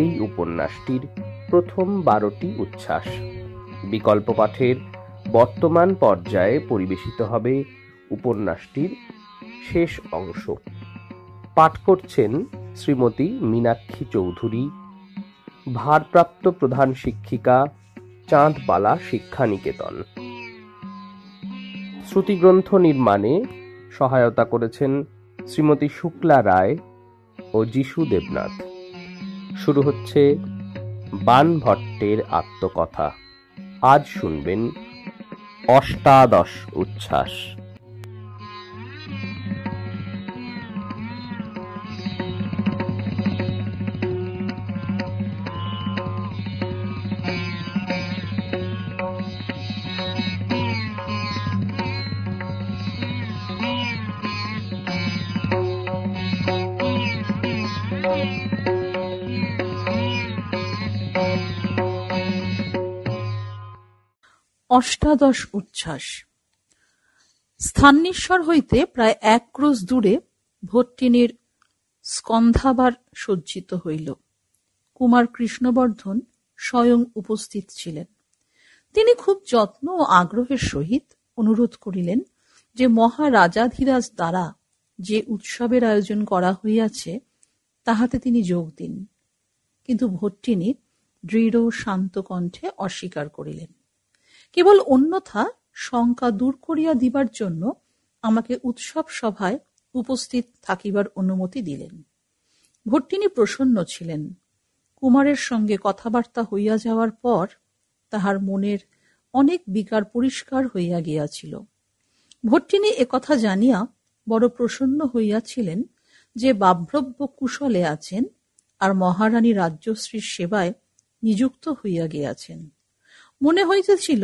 এই উপন্যাসটির প্রথম বারোটি উচ্ছ্বাস বিকল্প পাঠের বর্তমান পর্যায়ে পরিবেশিত হবে উপন্যাসটির শেষ অংশ পাঠ করছেন শ্রীমতী মীনাক্ষী চৌধুরী ভারপ্রাপ্ত প্রধান শিক্ষিকা চাঁদপালা শিক্ষানিকেতন শ্রুতিগ্রন্থ নির্মাণে সহায়তা করেছেন শ্রীমতী শুক্লা রায় ও যিশু দেবনাথ শুরু হচ্ছে বানভট্টের আত্মকথা আজ শুনবেন অষ্টাদশ উচ্ছ্বাস অষ্টাদশ উচ্ছ্বাস স্থানীশ্বর হইতে প্রায় এক ক্রোশ দূরে ভট্টিনীর স্কন্ধাবার সজ্জিত হইল কুমার কৃষ্ণবর্ধন স্বয়ং উপস্থিত ছিলেন তিনি খুব যত্ন ও আগ্রহের সহিত অনুরোধ করিলেন যে মহারাজাধিরাজ দ্বারা যে উৎসবের আয়োজন করা হইয়াছে তাহাতে তিনি যোগ দিন কিন্তু ভট্টিনী দৃঢ় শান্ত কণ্ঠে অস্বীকার করিলেন কেবল অন্যথা শঙ্কা দূর করিয়া দিবার জন্য আমাকে উৎসব সভায় উপস্থিত থাকিবার অনুমতি দিলেন ভট্টিনী প্রসন্ন ছিলেন কুমারের সঙ্গে কথাবার্তা হইয়া যাওয়ার পর তাহার মনের অনেক বিকার পরিষ্কার হইয়া গিয়াছিল ভট্টিনী একথা জানিয়া বড় প্রসন্ন হইয়াছিলেন যে বাভ্রব্য কুশলে আছেন আর মহারানী রাজ্যশ্রীর সেবায় নিযুক্ত হইয়া গিয়াছেন মনে হইতেছিল,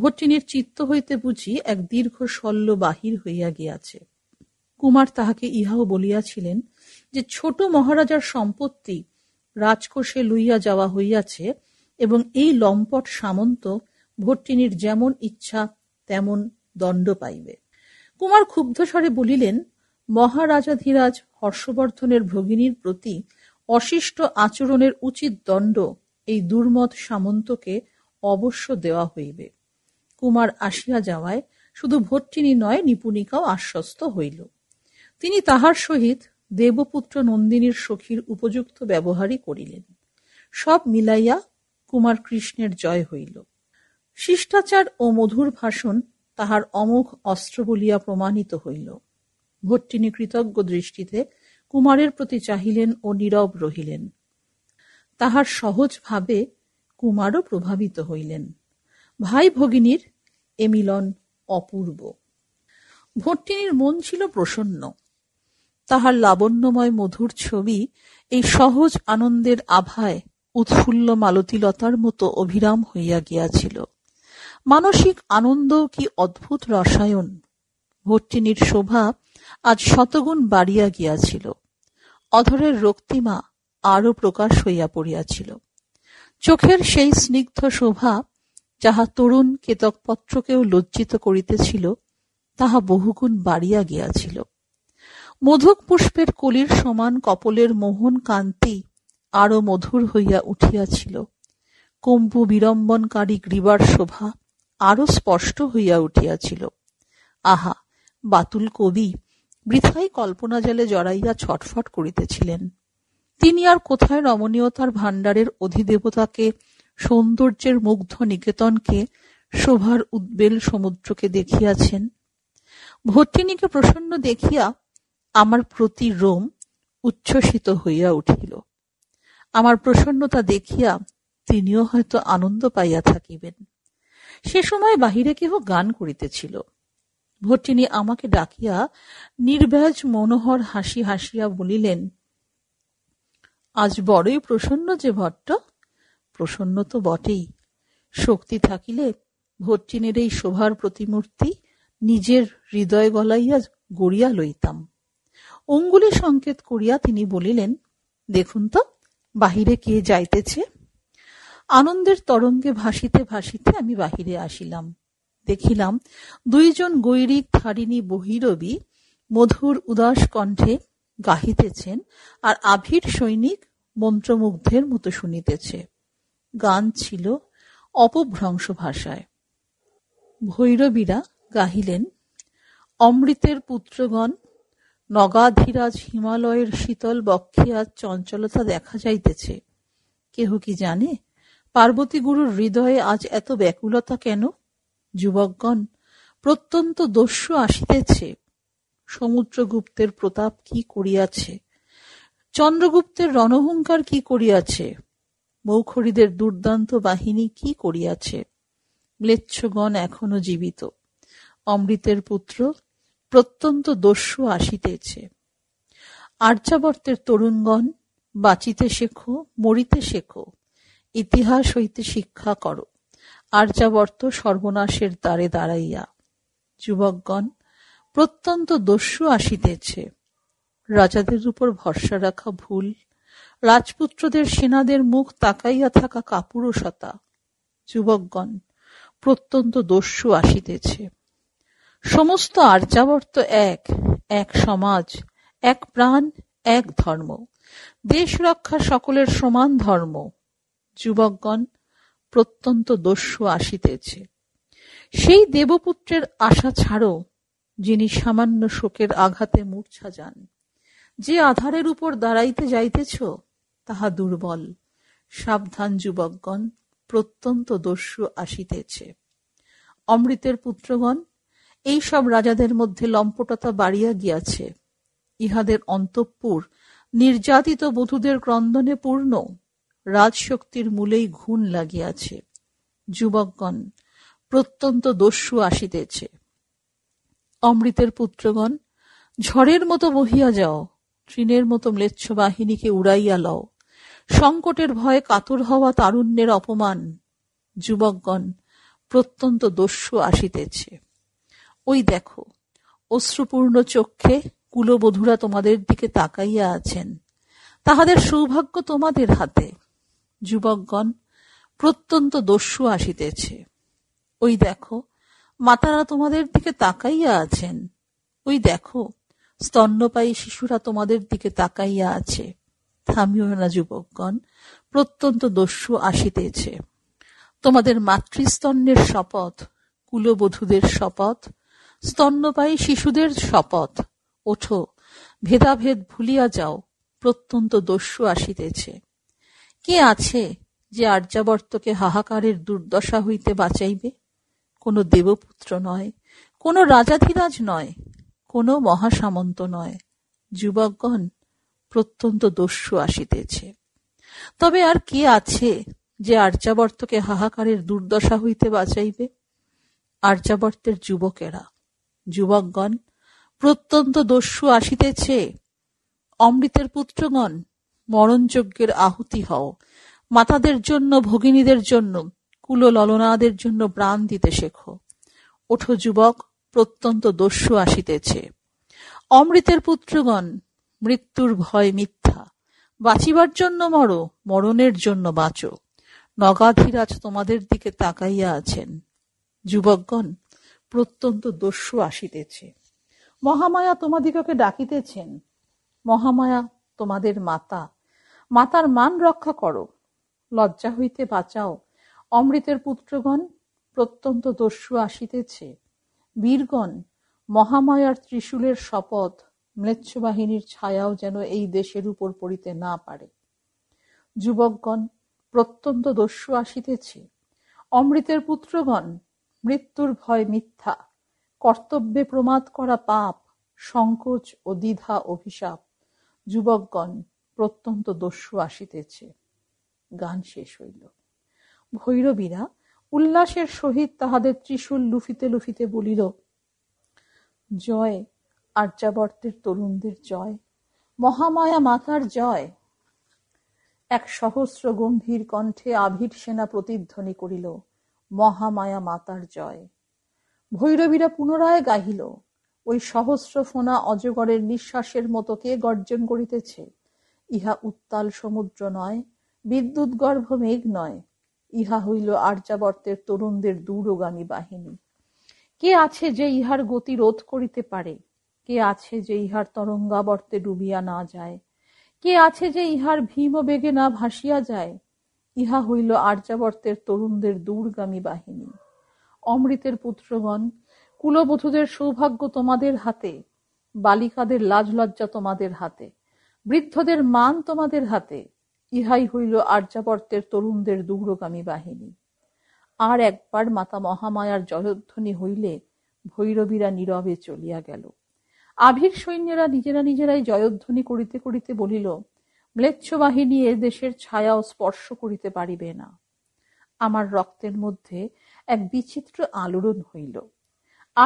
ভটিনির চিত্ত হইতে বুঝি এক দীর্ঘ শল্য বাহির হইয়া গিয়াছে। কুমার তাহাকে ইহাও বলিয়াছিলেন যে ছোট মহারাজার সম্পত্তি রাজকোষে লইয়া যাওয়া হইয়াছে এবং এই লম্পট সামন্ত ভট্টিনীর যেমন ইচ্ছা তেমন দণ্ড পাইবে কুমার ক্ষুব্ধস্বরে বলিলেন মহারাজাধিরাজ হর্ষবর্ধনের ভগিনীর প্রতি অশিষ্ট আচরণের উচিত দণ্ড এই দুর্মত সামন্তকে অবশ্য দেওয়া হইবে। কুমার আসিয়া যাওয়ায় শুধু ভট্টিনী নয় নিপুণিকাও আশ্বস্ত হইল। তিনি তাহার সহিত দেবপুত্র নন্দিনীর সখীর উপযুক্ত ব্যবহারই করিলেন। সব মিলাইয়া কুমার কৃষ্ণের জয় হইল। শিষ্টাচার ও মধুর ভাষণ তাহার অমোঘ অস্ত্র বলিয়া প্রমাণিত হইল। ভট্টিনী কৃতজ্ঞ দৃষ্টিতে কুমারের প্রতি চাহিলেন ও নীরব রহিলেন। তাহার সহজভাবে কুমারও প্রভাবিত হইলেন ভাই ভগিনীর এ মিলন অপূর্ব ভট্টিনীর মন ছিল প্রসন্ন তাহার লাবণ্যময় মধুর ছবি এই সহজ আনন্দের আভায় উৎফুল্ল মালতীলতার মতো অভিরাম হইয়া গিয়াছিল মানসিক আনন্দ কি অদ্ভুত রসায়ন ভট্টিনীর শোভা আজ শতগুণ বাড়িয়া গিয়াছিল অধরের রক্তিমা আরও প্রকাশ হইয়া পড়িয়াছিল চোখের সেই স্নিগ্ধ শোভা যাহা তরুণ কেতকপত্রকেও লজ্জিত করিতেছিল তাহা বহুগুণ বাড়িয়া গিয়াছিল মধুক পুষ্পের কলির সমান কপলের মোহন কান্তি আরও মধুর হইয়া উঠিয়াছিল কম্বু বিড়ম্বনকারী গ্রীবার শোভা আরো স্পষ্ট হইয়া উঠিয়াছিল আহা বাতুল কবি বৃথাই কল্পনা জলে জড়াইয়া ছটফট করিতেছিলেন তিনি আর কোথায় রমণীয়তার ভাণ্ডারের অধিদেবতাকে, সৌন্দর্যের মুগ্ধ নিকেতনকে, শোভার উদ্বেল সমুদ্রকে দেখিয়াছেন, ভট্টিনীকে প্রসন্ন দেখিয়া আমার প্রতি রোম উচ্ছ্বসিত হইয়া উঠিল। আমার প্রসন্নতা দেখিয়া তিনিও হয়তো আনন্দ পাইয়া থাকিবেন। সে সময় বাহিরে কেহ গান করিতেছিল। ভট্টিনী আমাকে ডাকিয়া নির্ব্যাজ মনোহর হাসি হাসিয়া বলিলেন, আজ বড়ই প্রসন্ন যে ভট্ট প্রসন্ন তো বটেই শক্তি থাকিলে ভট্টিনের এই শোভার প্রতিমূর্তি নিজের হৃদয় গলাইয়া গড়িয়া লইতাম অঙ্গুলি সংকেত করিয়া তিনি বলিলেন দেখুন তো বাহিরে কে যাইতেছে আনন্দের তরঙ্গে ভাসিতে ভাসিতে আমি বাহিরে আসিলাম দেখিলাম দুইজন গৈরিক ধারিণী বহিরবি মধুর উদাস কণ্ঠে গাহিতেছেন আর আভির সৈনিক মন্ত্রমুগ্ধের মতো শুনিতেছে গান ছিল অপভ্রংশ ভাষায় ভৈরবীরা গাহিলেন অমৃতের পুত্রগণ নগাধিরাজ হিমালয়ের শীতল বক্ষে আজ চঞ্চলতা দেখা যাইতেছে কেহ কি জানে পার্বতীগুরুর হৃদয়ে আজ এত ব্যাকুলতা কেন যুবকগণ প্রত্যন্ত দস্যু আসিতেছে সমুদ্রগুপ্তের প্রতাপ কি করিয়াছে চন্দ্রগুপ্তের রণহুঙ্কার কি করিয়াছে মৌখরিদের দুর্দান্ত বাহিনী কি করিয়াছে ম্লেচ্ছগণ এখনো জীবিত অমৃতের পুত্র প্রত্যন্ত দস্যু আসিতেছে আর্যাবর্তের তরুণগণ বাঁচিতে শেখো মরিতে শেখো ইতিহাস হইতে শিক্ষা করো আর্যাবর্ত সর্বনাশের দ্বারে দাঁড়াইয়া যুবকগণ প্রত্যন্ত দস্যু আসিতেছে, রাজাদের উপর ভরসা রাখা ভুল, রাজপুত্রদের সেনাদের মুখ তাকাইয়া থাকা কাপুরুষতা, যুবকগণ, প্রত্যন্ত দস্যু আসিতেছে। সমস্ত আর্যাবর্ত এক, এক সমাজ, এক প্রাণ, এক ধর্ম, দেশ রক্ষা সকলের সমান ধর্ম। যুবকগণ, প্রত্যন্ত দস্যু আসিতেছে। সেই দেবপুত্রের আশা ছাড়ো, যিনি সামান্য শোকের আঘাতে মূর্ছা যান যে আধারের উপর দাঁড়াইতে যাইতেছ তাহা দুর্বল সাবধান যুবকগণ প্রত্যন্ত দস্যু আসিতেছে অমৃতের পুত্রগণ এই সব রাজাদের মধ্যে লম্পটতা বাড়িয়া গিয়াছে ইহাদের অন্তঃপুর নির্যাতিত বধূদের ক্রন্দনে পূর্ণ রাজশক্তির মূলেই ঘুণ লাগিয়াছে যুবকগণ প্রত্যন্ত দস্যু আসিতেছে অমৃতের পুত্রগণ ঝড়ের মতো বহিয়া যাও তৃণের মতো ম্লেচ্ছ বাহিনীকে উড়াইয়া লও সংকটের ভয়ে কাতর হওয়া তারুণ্যের অপমান যুবকগণ প্রত্যন্ত দস্যু আসিতেছে ওই দেখো অশ্রুপূর্ণ চক্ষে কুলবধূরা তোমাদের দিকে তাকাইয়া আছেন তাহাদের সৌভাগ্য তোমাদের হাতে যুবকগণ প্রত্যন্ত দস্যু আসিতেছে ওই দেখো মাতারা তোমাদের দিকে তাকাইয়া আছেন ওই দেখো স্তন্যপায়ী শিশুরা তোমাদের দিকে তাকাইয়া আছে থামিও না যুবকগণ প্রত্যন্ত দস্যু আসিতেছে তোমাদের মাতৃস্তন্যের শপথ কুলবধূদের শপথ স্তন্যপায়ী শিশুদের শপথ ওঠো ভেদাভেদ ভুলিয়া যাও প্রত্যন্ত দস্যু আসিতেছে কে আছে যে আর্যাবর্তকে হাহাকারের দুর্দশা হইতে বাঁচাইবে কোনো দেবপুত্র নয়, কোনো রাজাধিরাজ নয়, কোনো মহাসামন্ত নয়, যুবকগণ প্রত্যন্ত দস্যু আসিতেছে তবে আর কে আছে যে আর্যাবর্তকে হাহাকারের দুর্দশা হইতে বাঁচাইবে আর্যাবর্তের যুবকেরা যুবকগণ প্রত্যন্ত দস্যু আসিতেছে অমৃতের পুত্রগণ মরণযজ্ঞের আহুতি হও মাতাদের জন্য ভগিনীদের জন্য ললনাদের জন্য প্রাণ দিতে শেখো ওঠো যুবক প্রত্যন্ত দস্যু আসিতেছে অমৃতের পুত্রগণ মৃত্যুর ভয় মিথ্যা বাঁচিবার জন্য মরো মরণের জন্য বাঁচো নগাধিরাজ তোমাদের দিকে তাকাইয়া আছেন যুবকগণ প্রত্যন্ত দস্যু আসিতেছে মহামায়া তোমাদিগকে ডাকিতেছেন মহামায়া তোমাদের মাতা মাতার মান রক্ষা করো লজ্জা হইতে বাঁচাও অমৃতের পুত্রগণ প্রত্যন্ত দস্যু আসিতেছে বীরগণ মহামায়ার ত্রিশূলের শপথ ম্লেচ্ছবাহিনীর ছায়াও যেন এই দেশের উপর পড়িতে না পারে যুবকগণ প্রত্যন্ত দস্যু আসিতেছে অমৃতের পুত্রগণ মৃত্যুর ভয় মিথ্যা কর্তব্যে প্রমাদ করা পাপ সংকোচ ও দ্বিধা অভিশাপ যুবকগণ প্রত্যন্ত দস্যু আসিতেছে গান শেষ হইল ভৈরবীরা উল্লাসের সহিত তাহাদের ত্রিশূল লুফিতে লুফিতে বলিল জয় আর্যাবর্তের তরুণদের জয় মহামায়া মাতার জয় এক সহস্র গম্ভীর কণ্ঠে আভির সেনা প্রতিধ্বনি করিল মহামায়া মাতার জয় ভৈরবীরা পুনরায় গাহিল ওই সহস্র ফোনা অজগরের নিঃশ্বাসের মতো কে গর্জন করিতেছে ইহা উত্তাল সমুদ্র নয় বিদ্যুৎ গর্ভ মেঘ নয় ইহা হইল আর্যাবর্তের তরুণদের দূরগামী বাহিনী কে আছে যে ইহার গতি রোধ করিতে পারে কে আছে যে ইহার তরঙ্গাবর্তে ডুবিয়া না যায় কে আছে যে ইহার ভীম বেগে না ভাসিয়া যায় ইহা হইল আর্যাবর্তের তরুণদের দূরগামী বাহিনী অমৃতের পুত্রগণ কুলবধূদের সৌভাগ্য তোমাদের হাতে বালিকাদের লাজ লজ্জা তোমাদের হাতে বৃদ্ধদের মান তোমাদের হাতে ইহাই হইল আর্যাবর্তের তরুণদের দুগ্রগামী বাহিনী। আর একবার মাতা মহামায়ার জয়ধ্বনি হইলে ভৈরবীরা নীরবে চলিয়া গেল। আভির সৈন্যেরা নিজেরা নিজেরাই জয়ধ্বনি করিতে করিতে বলিল, ম্লেচ্ছ বাহিনী এ দেশের ছায়াও স্পর্শ করিতে পারিবে না। আমার রক্তের মধ্যে এক বিচিত্র আলোড়ন হইল।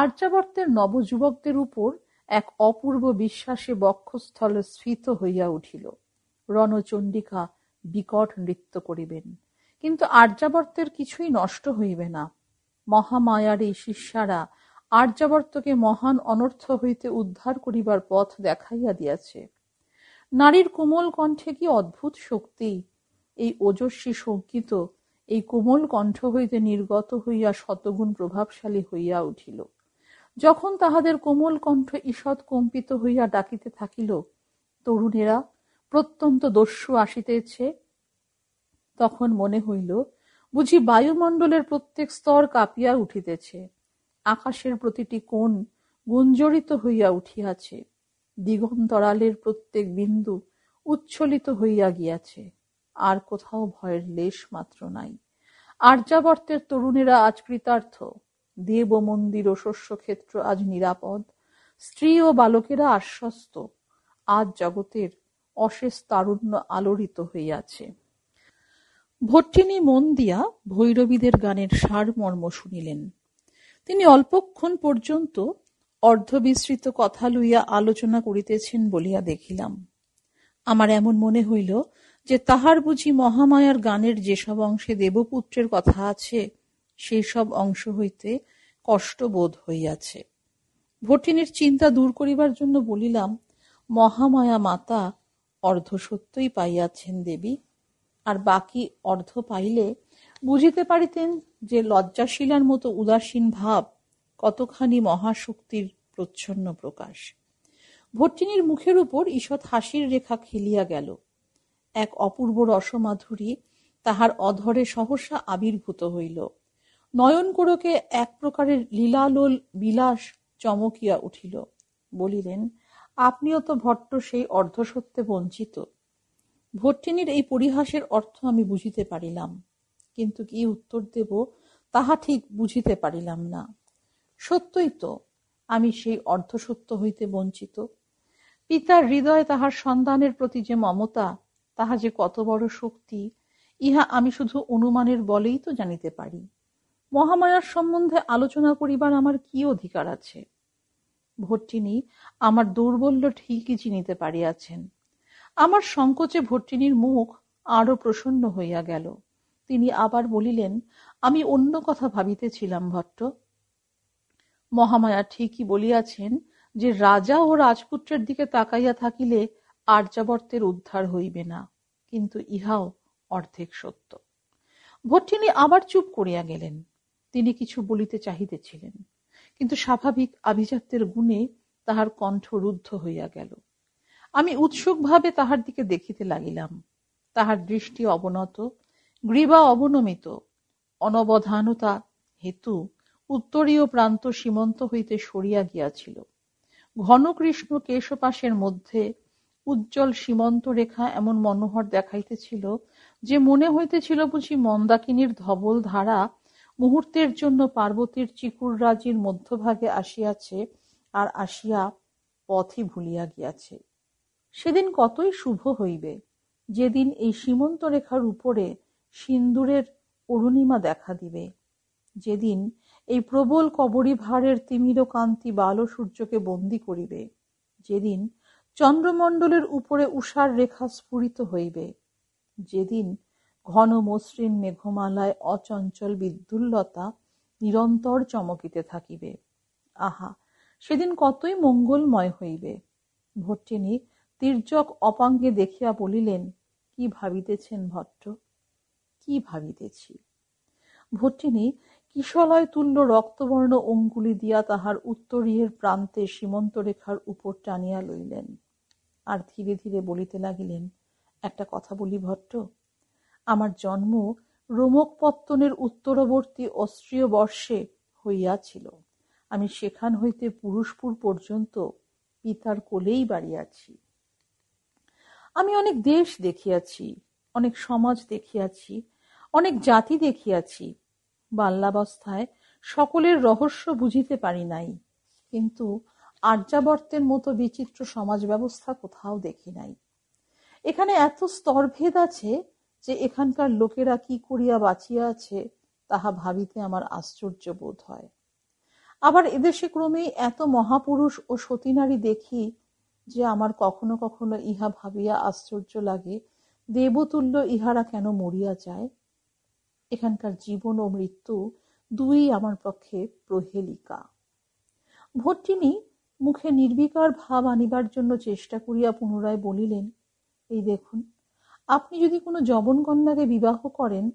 আর্যাবর্তের নবযুবকদের উপর এক অপূর্ব বিশ্বাসে বক্ষস্থল স্ফীত হইয়া উঠিল। রণচণ্ডিকা বিকট নৃত্য করিবেন, কিন্তু আর্যাবর্তের কিছুই নষ্ট হইবে না। মহামায়ার এই শিষ্যারা আর্যাবর্তকে মহান অনর্থ হইতে উদ্ধার করিবার পথ দেখাইয়া দিয়াছে। নারীর কোমল কণ্ঠে কি অদ্ভুত শক্তি! এই ওজস্বী সঙ্গীত এই কোমল কণ্ঠ হইতে নির্গত হইয়া শতগুণ প্রভাবশালী হইয়া উঠিল। যখন তাহাদের কোমল কণ্ঠ ঈষৎ কম্পিত হইয়া ডাকিতে থাকিল তরুণেরা প্রত্যন্ত দস্যু আসিতেছে তখন মনে হইল বুঝি বায়ুমণ্ডলের প্রত্যেক স্তর কাঁপিয়া উঠিতেছে আকাশের প্রতিটি কোণ গুঞ্জরিত হইয়া উঠিয়াছে দিগন্তরালের প্রত্যেক বিন্দু উচ্ছলিত হইয়া গিয়াছে আর কোথাও ভয়ের লেশ মাত্র নাই আর্যাবর্তের তরুণেরা আজ কৃতার্থ দেব মন্দির ও শস্যক্ষেত্র আজ নিরাপদ স্ত্রী ও বালকেরা আশ্বস্ত আজ জগতের অশেষ তারুণ্য আলোড়িত হইয়াছে, ভট্টিনী মন দিয়া ভৈরবীদের গানের সারমর্ম শুনিলেন, তিনি অল্পক্ষণ পর্যন্ত অর্ধবিস্তৃত কথা লইয়া আলোচনা করিতেছেন বলিয়া দেখিলাম, আমার এমন মনে হইল যে তাহার বুঝি মহামায়ার গানের যেসব অংশে দেবপুত্রের কথা আছে, সেই-সব অংশ হইতে কষ্ট বোধ হইয়াছে। ভট্টিনীর চিন্তা দূর করিবার জন্য বলিলাম, মহামায়া মাতা অর্ধ সত্যই পাইয়াছেন দেবী, আর বাকি অর্ধ পাইলে বুঝিতে পারিতেন যে লজ্জাশিলার মতো উদাসীন ভাব কতখানি মহাশক্তির প্রচ্ছন্ন প্রকাশ ভট্টিনীর মুখের উপর ঈষৎ হাসির রেখা খেলিয়া গেল এক অপূর্ব রসমাধুরী তাহার অধরে সহসা আবির্ভূত হইল নয়ন নয়নকোড়কে এক প্রকারের লীলালোল বিলাস চমকিয়া উঠিল বলিলেন আপনিও তো ভট্ট সেই অর্ধসত্যে বঞ্চিত ভট্টিনীর এই পরিহাসের অর্থ আমি বুঝিতে পারিলাম কিন্তু কি উত্তর দেব তাহা ঠিক বুঝিতে পারিলাম না সত্যই তো আমি সেই অর্ধসত্য হইতে বঞ্চিত পিতার হৃদয়ে তাহার সন্তানের প্রতি যে মমতা তাহা যে কত বড় শক্তি ইহা আমি শুধু অনুমানের বলেই তো জানিতে পারি মহামায়ার সম্বন্ধে আলোচনা করিবার আমার কি অধিকার আছে ভট্টিনী আমার দৌর্বল্য ঠিকই চিনিতে পারিয়াছেন। আমার সংকোচে ভট্টিনীর মুখ আরো প্রসন্ন হইয়া গেল। তিনি আবার বলিলেন, আমি অন্য কথা ভাবিতেছিলাম ভট্ট। মহামায়া ঠিকই বলিয়াছেন যে রাজা ও রাজপুত্রের দিকে তাকাইয়া থাকিলে আর্যাবর্তের উদ্ধার হইবে না, কিন্তু ইহাও অর্ধেক সত্য। ভট্টিনী আবার চুপ করিয়া গেলেন। তিনি কিছু বলিতে চাহিতেছিলেন। কিন্তু স্বাভাবিক আভিজাত্যের গুণে তাহার কণ্ঠ রুদ্ধ হইয়া গেল আমি উৎসুকভাবে তাহার দিকে দেখিতে লাগিলাম তাহার দৃষ্টি অবনত গ্রীবা অবনমিত অনবধানতা হেতু উত্তরীয় প্রান্ত সীমন্ত হইতে সরিয়া গিয়াছিল ঘনকৃষ্ণ কেশপাশের মধ্যে উজ্জ্বল সীমন্ত রেখা এমন মনোহর দেখাইতেছিল যে মনে হইতেছিল বুঝি মন্দাকিনীর ধবল ধারা মুহূর্তের জন্য পার্বতীর চিকুর রাজির মধ্যভাগে আসিয়াছে আর আসিয়া পথই ভুলিয়া গিয়াছে সেদিন কতই শুভ হইবে যেদিন এই সীমন্ত রেখার উপরে সিন্দুরের অরুণিমা দেখা দিবে যেদিন এই প্রবল কবরী ভারের তিমির কান্তি বাল সূর্যকে বন্দি করিবে যেদিন চন্দ্রমণ্ডলের উপরে উষার রেখা স্ফুরিত হইবে যেদিন ঘন মসৃণ মেঘমালায় অচঞ্চল বিদ্যুল্লতা নিরন্তর চমকিতে থাকিবে আহা সেদিন কতই মঙ্গলময় হইবে ভট্টিনী তির্যক অপাঙ্গে দেখিয়া বলিলেন কি ভাবিতেছেন ভট্ট কি ভাবিতেছি ভট্টিনী কিশলয় তুল্য রক্তবর্ণ অঙ্গুলি দিয়া তাহার উত্তরীয়ের প্রান্তে সীমন্তরেখার উপর টানিয়া লইলেন আর ধীরে ধীরে বলিতে লাগিলেন একটা কথা বলি ভট্ট আমার জন্ম রোমকপত্তনের উত্তরবর্তী অস্ট্রীয় বর্ষে হইয়াছিল আমি সেখান হইতে পুরুষপুর পর্যন্ত পিতার কোলেই বাড়িয়াছি আমি অনেক দেশ দেখিয়াছি অনেক সমাজ দেখিয়াছি অনেক জাতি দেখিয়াছি বাল্যাবস্থায় সকলের রহস্য বুঝিতে পারি নাই কিন্তু আর্যাবর্তের মতো বিচিত্র সমাজ ব্যবস্থা কোথাও দেখি নাই এখানে এত স্তরভেদ আছে যে এখানকার লোকেরা কি করিয়া বাঁচিয়া আছে তাহা ভাবিতে আমার আশ্চর্য বোধ হয় আবার এদেশে ক্রমেই এত মহাপুরুষ ও সতীনারী দেখি যে আমার কখনো কখনো ইহা ভাবিয়া আশ্চর্য লাগে দেবতুল্য ইহারা কেন মরিয়া যায় এখানকার জীবন ও মৃত্যু দুই আমার পক্ষে প্রহেলিকা ভট্টিনী মুখে নির্বিকার ভাব আনিবার জন্য চেষ্টা করিয়া পুনরায় বলিলেন এই দেখুন আপনি যদি কোনো যবনকন্যাকে বিবাহ করেন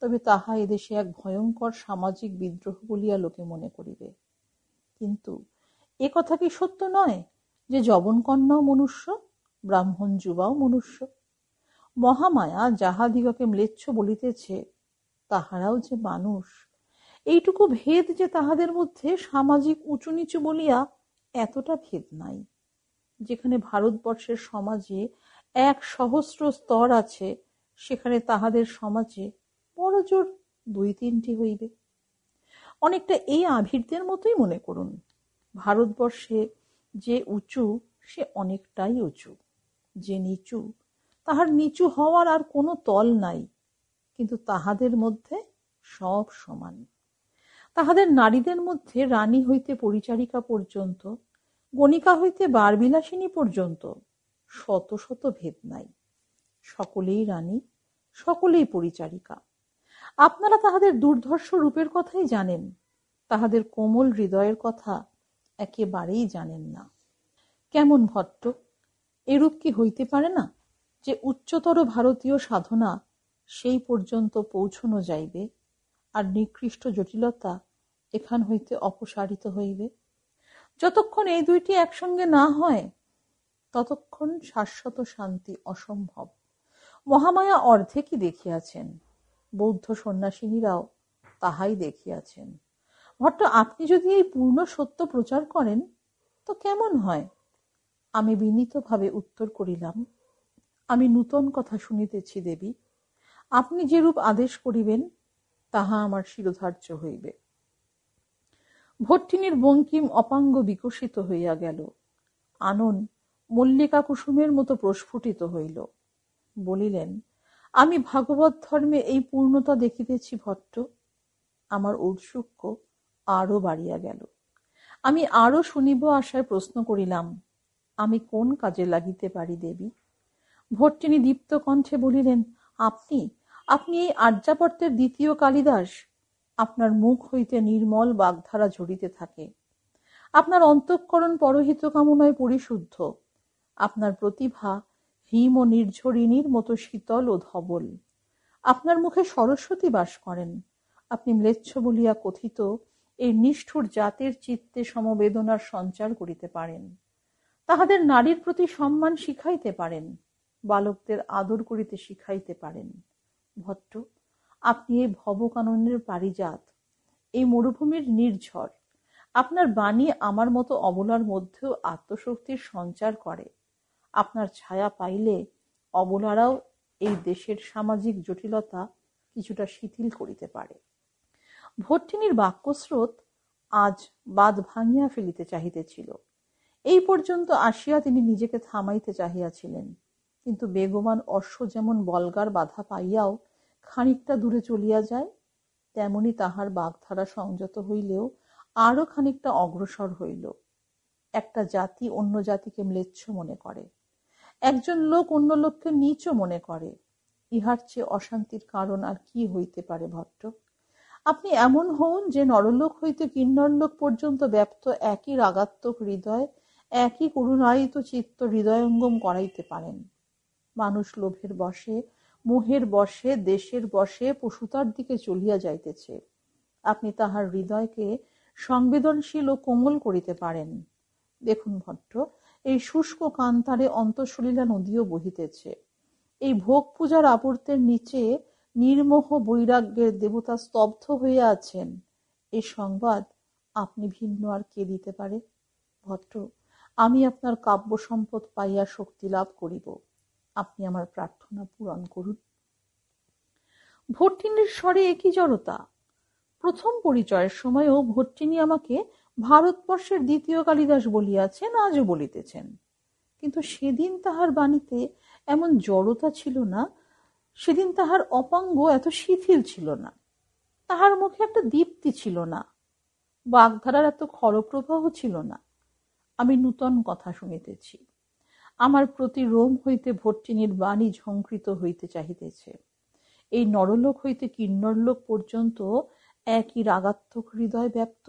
তবে তাহা এদেশে এক ভয়ঙ্কর সামাজিক বিদ্রোহ বলিয়া লোকে মনে করিবে কিন্তু এ কথা কি সত্য নয় যে যবনকন্যাও মনুষ্য ব্রাহ্মণ যুবাও মনুষ্য মহামায়া যাহাদিগকে ম্লেচ্ছ বলিতেছে তাহারাও যে মানুষ এইটুকু ভেদ যে তাহাদের মধ্যে সামাজিক উঁচু নিচু বলিয়া এতটা ভেদ নাই যেখানে ভারতবর্ষের সমাজে এক সহস্র স্তর আছে সেখানে তাহাদের সমাজে বড়জোর দুই তিনটি হইবে অনেকটা এই আভিরদের মতোই মনে করুন ভারতবর্ষে যে উঁচু সে অনেকটাই উঁচু যে নিচু তাহার নিচু হওয়ার আর কোনো তল নাই কিন্তু তাহাদের মধ্যে সব সমান তাহাদের নারীদের মধ্যে রানী হইতে পরিচারিকা পর্যন্ত গণিকা হইতে বারবিলাসিনী পর্যন্ত শত শত ভেদ নাই সকলেই রানী সকলেই পরিচারিকা আপনারা তাহাদের দুর্ধর্ষ রূপের কথাই জানেন তাহাদের কোমল হৃদয়ের কথা একেবারেই জানেন না কেমন ভট্ট এরূপ কি হইতে পারে না যে উচ্চতর ভারতীয় সাধনা সেই পর্যন্ত পৌঁছনো যাইবে আর নিকৃষ্ট জটিলতা এখান হইতে অপসারিত হইবে যতক্ষণ এই দুইটি একসঙ্গে না হয় ততক্ষণ শাশ্বত শান্তি অসম্ভব মহামায়া অর্ধেকই দেখিয়াছেন বৌদ্ধ সন্ন্যাসিনীরাও তাহাই দেখিয়াছেন ভট্ট আপনি যদি এই পূর্ণ সত্য প্রচার করেন তো কেমন হয় আমি বিনীতভাবে উত্তর করিলাম আমি নূতন কথা শুনিতেছি দেবী আপনি যেরূপ আদেশ করিবেন তাহা আমার শিরোধার্য হইবে ভট্টিনীর বঙ্কিম অপাঙ্গ বিকশিত হইয়া গেল আনন মল্লিকা কুসুমের মতো প্রস্ফুটিত হইল বলিলেন আমি ভাগবত ধর্মে এই পূর্ণতা দেখিতেছি ভট্ট আমার ঔৎসুক্য আরও বাড়িয়া গেল আমি আরও শুনিব আশায় প্রশ্ন করিলাম আমি কোন কাজে লাগিতে পারি দেবী ভট্টিনী দীপ্ত কণ্ঠে বলিলেন আপনি আপনি এই আর্যাপত্যের দ্বিতীয় কালিদাস আপনার মুখ হইতে নির্মল বাগধারা ঝরিতে থাকে আপনার অন্তঃকরণ পরহিত কামনায় পরিশুদ্ধ আপনার প্রতিভা হিম ও নির্ঝরিণীর মতো শীতল ও ধবল আপনার মুখে সরস্বতী বাস করেন আপনি ম্লেচ্ছ বলিয়া কথিত এই নিষ্ঠুর জাতের চিত্তে সমবেদনার সঞ্চার করিতে পারেন তাহাদের নারীর প্রতি সম্মান শিখাইতে পারেন বালকদের আদর করিতে শিখাইতে পারেন ভট্ট আপনি এই ভবকাননের পারিজাত এই মরুভূমির নির্ঝর আপনার বাণী আমার মতো অবলার মধ্যেও আত্মশক্তির সঞ্চার করে আপনার ছায়া পাইলে অবলারাও এই দেশের সামাজিক জটিলতা কিছুটা শিথিল করিতে পারে ভট্টিনীর বাক্যস্রোত আজ বাদ ভাঙিয়া ফেলিতে চাহিতেছিল এই পর্যন্ত আসিয়া তিনি নিজেকে থামাইতে চাহিয়াছিলেন কিন্তু বেগমান অশ্ব যেমন বলগার বাধা পাইয়াও খানিকটা দূরে চলিয়া যায় তেমনি তাহার বাগধারা সংযত হইলেও আরও খানিকটা অগ্রসর হইল একটা জাতি অন্য জাতিকে ম্লেচ্ছ মনে করে একজন লোক অন্য লোককে নিচ মনে করে ইহার চেয়ে অশান্তির কারণ আর কি হইতে পারে ভট্ট আপনি এমন হন যে নরলোক হইতে কিন্নরলোক পর্যন্ত ব্যাপ্ত একই রাগাত্মক হৃদয় একই করুণায়িত চিত্ত হৃদয়ঙ্গম করাইতে পারেন মানুষ লোভের বসে মোহের বসে দেশের বসে পশুতার দিকে চলিয়া যাইতেছে আপনি তাহার হৃদয়কে সংবেদনশীল ও কোমল করিতে পারেন দেখুন ভট্ট এই শুষ্ক কান্তারে অন্তঃসলীলা নদীও বহিতেছে এই ভোগ পূজার আপর্তের নিচে নির্মোহ বৈরাগ্যের দেবতা স্তব্ধ হইয়া আছেন এ সংবাদ আপনি ভিন্ন আর কে দিতে পারে ভট্ট আমি আপনার কাব্য সম্পদ পাইয়া শক্তি লাভ করিব আপনি আমার প্রার্থনা পূরণ করুন ভট্টিনীর স্বরে একই জড়তা প্রথম পরিচয়ের সময়ও ভট্টিনী আমাকে ভারতবর্ষের দ্বিতীয় কালিদাস বলিয়াছেন আজও বলিতেছেন কিন্তু সেদিন তাহার বাণীতে এমন জড়তা ছিল না সেদিন তাহার অপাঙ্গ এত শিথিল ছিল না তাহার মুখে একটা দীপ্তি ছিল না বাগধারার এত খরপ্রবাহ ছিল না আমি নূতন কথা শুনিতেছি আমার প্রতি রোম হইতে ভট্টিনীর বাণী ঝঙ্কৃত হইতে চাহিতেছে এই নরলোক হইতে কিন্নরলোক পর্যন্ত একই রাগাত্মক হৃদয় ব্যাপ্ত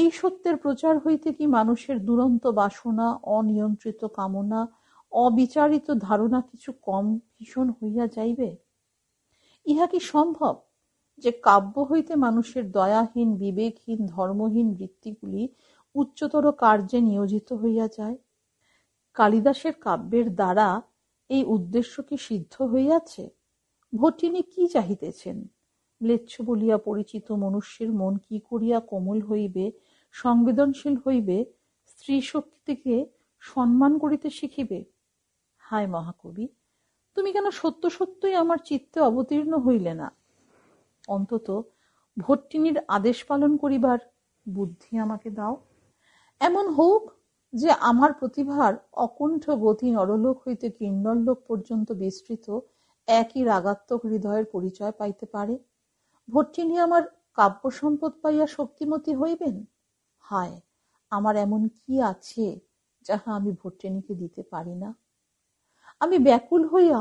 এই সত্যের প্রচার হইতে কি মানুষের দুরন্ত বাসনা অনিয়ন্ত্রিত কামনা অবিচারিত ধারণা কিছু কম ভীষণ হইয়া যাইবে ইহা কি সম্ভব যে কাব্য হইতে মানুষের দয়াহীন বিবেকহীন ধর্মহীন বৃত্তিগুলি উচ্চতর কার্যে নিয়োজিত হইয়া যায় কালিদাসের কাব্যের দ্বারা এই উদ্দেশ্য কি সিদ্ধ হইয়াছে ভটিনী কি চাহিতেছেন ম্লেচ্ছ বলিয়া পরিচিত মনুষ্যের মন কি করিয়া কোমল হইবে সংবেদনশীল হইবে স্ত্রী শক্তিকে সম্মান করিতে শিখিবে হায় মহাকবি তুমি কেন সত্য সত্যই আমার চিত্তে অবতীর্ণ হইলে না অন্তত ভট্টিনীর আদেশ পালন করিবার বুদ্ধি আমাকে দাও এমন হোক যে আমার প্রতিভার অকুণ্ঠ গতি নরলোক হইতে কিন্নরলোক পর্যন্ত বিস্তৃত একই রাগাত্মক হৃদয়ের পরিচয় পাইতে পারে ভট্টিনী আমার কাব্য সম্পদ পাইয়া শক্তিমতী হইবেন হায় আমার এমন কি আছে যাহা আমি ভট্টিনীকে দিতে পারি না আমি ব্যাকুল হইয়া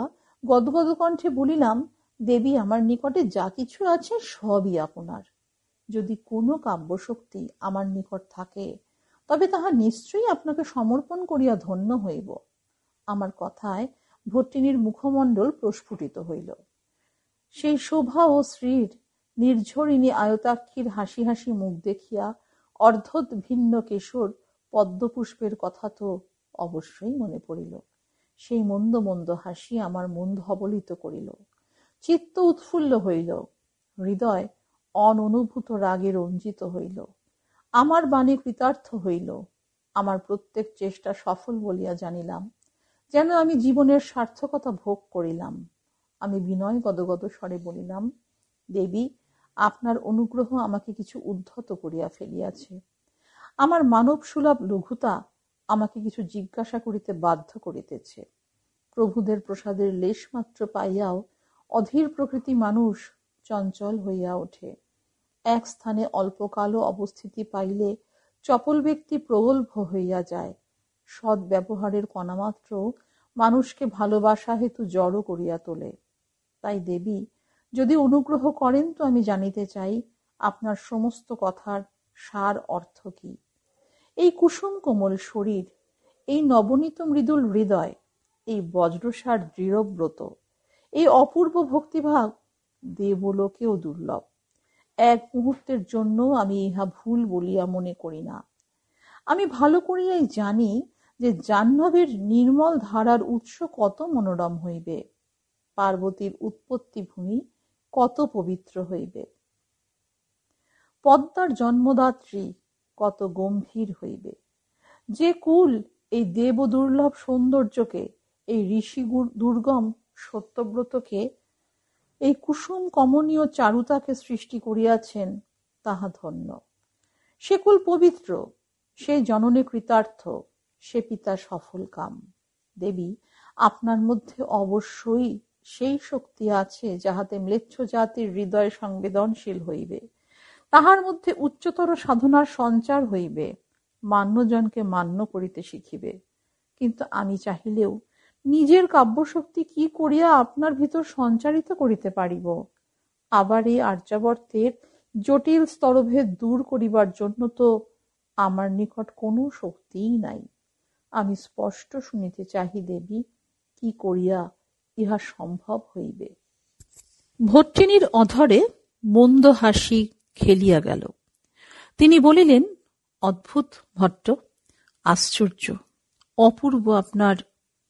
গদগদ কণ্ঠে বলিলাম দেবী আমার নিকটে যা কিছু আছে সবই আপনার যদি কোনো কাব্যশক্তি আমার নিকট থাকে তবে তাহা নিশ্চয়ই আপনাকে সমর্পণ করিয়া ধন্য হইব আমার কথায় ভট্টিনীর মুখমণ্ডল প্রস্ফুটিত হইল সেই শোভা ও শ্রীর নির্ঝরিণী আয়তাক্ষীর হাসি হাসি মুখ দেখিয়া অর্ধত ভিন্ন কেশর পদ্মপুষ্পের কথা তো অবশ্যই মনে পড়িল সেই মন্দ মন্দ হাসি আমার মন ধবলিত করিল চিত্ত উৎফুল্ল হইল হৃদয় অননুভূত রাগে রঞ্জিত হইল আমার বাণী কৃতার্থ হইল আমার প্রত্যেক চেষ্টা সফল বলিয়া জানিলাম যেন আমি জীবনের সার্থকতা ভোগ করিলাম আমি বিনয় গদগদ স্বরে বলিলাম দেবী আপনার অনুগ্রহ আমাকে কিছু উদ্ধত করিয়া ফেলিয়াছে আমার মানব সুলভ লঘুতা আমাকে কিছু জিজ্ঞাসা করিতে বাধ্য করিতেছে প্রভুদের প্রসাদের লেশমাত্র পাইয়াও অধীর প্রকৃতি মানুষ চঞ্চল হইয়া ওঠে এক স্থানে অল্পকালও অবস্থিতি পাইলে চপল ব্যক্তি প্রগল্ভ হইয়া যায় সৎ ব্যবহারের কণামাত্র মানুষকে ভালোবাসা হেতু জড়ো করিয়া তোলে তাই দেবী যদি অনুগ্রহ করেন তো আমি জানিতে চাই আপনার সমস্ত কথার সার অর্থ কি এই কুসুম কোমল শরীর এই নবনীত মৃদুল হৃদয় এই বজ্রসার দৃঢ়ব্রত এই অপূর্ব ভক্তিভাব দেবলোকেও দুর্লভ এক মুহূর্তের জন্য আমি ইহা ভুল বলিয়া মনে করি না আমি ভালো করিয়াই জানি যে জাহ্নবীর নির্মল ধারার উৎস কত মনোরম হইবে পার্বতীর উৎপত্তি ভূমি কত পবিত্র হইবে পদ্মার জন্মদাত্রী কত গম্ভীর হইবে যে কুল এই দেব দুর্লভ সৌন্দর্যকে এই ঋষি দুর্গম সত্যব্রতকে এই কুসুম কমনীয় চারুতাকে সৃষ্টি করিয়াছেন তাহা ধন্য সে কুল পবিত্র সে জননে কৃতার্থ সে পিতা সফল কাম দেবী আপনার মধ্যে অবশ্যই সেই শক্তি আছে যাহাতে ম্লেচ্ছ জাতির হৃদয় সংবেদনশীল হইবে তাহার মধ্যে উচ্চতর সাধনার সঞ্চার হইবে মান্যজনকে মান্য করিতে শিখিবে কিন্তু আমি চাহিলেও নিজের কাব্যশক্তি কি করিয়া আপনার ভিতর সঞ্চারিত করিতে পারিব আবার এই আর্যাবর্তের জটিল স্তরভেদ দূর করিবার জন্য তো আমার নিকট কোনো শক্তিই নাই আমি স্পষ্ট শুনিতে চাহি দেবী কি করিয়া ইহা সম্ভব হইবে ভট্টিনীর অধরে মন্দ হাসি খেলিয়া গেল তিনি বলিলেন অদ্ভুত ভট্ট আশ্চর্য অপূর্ব আপনার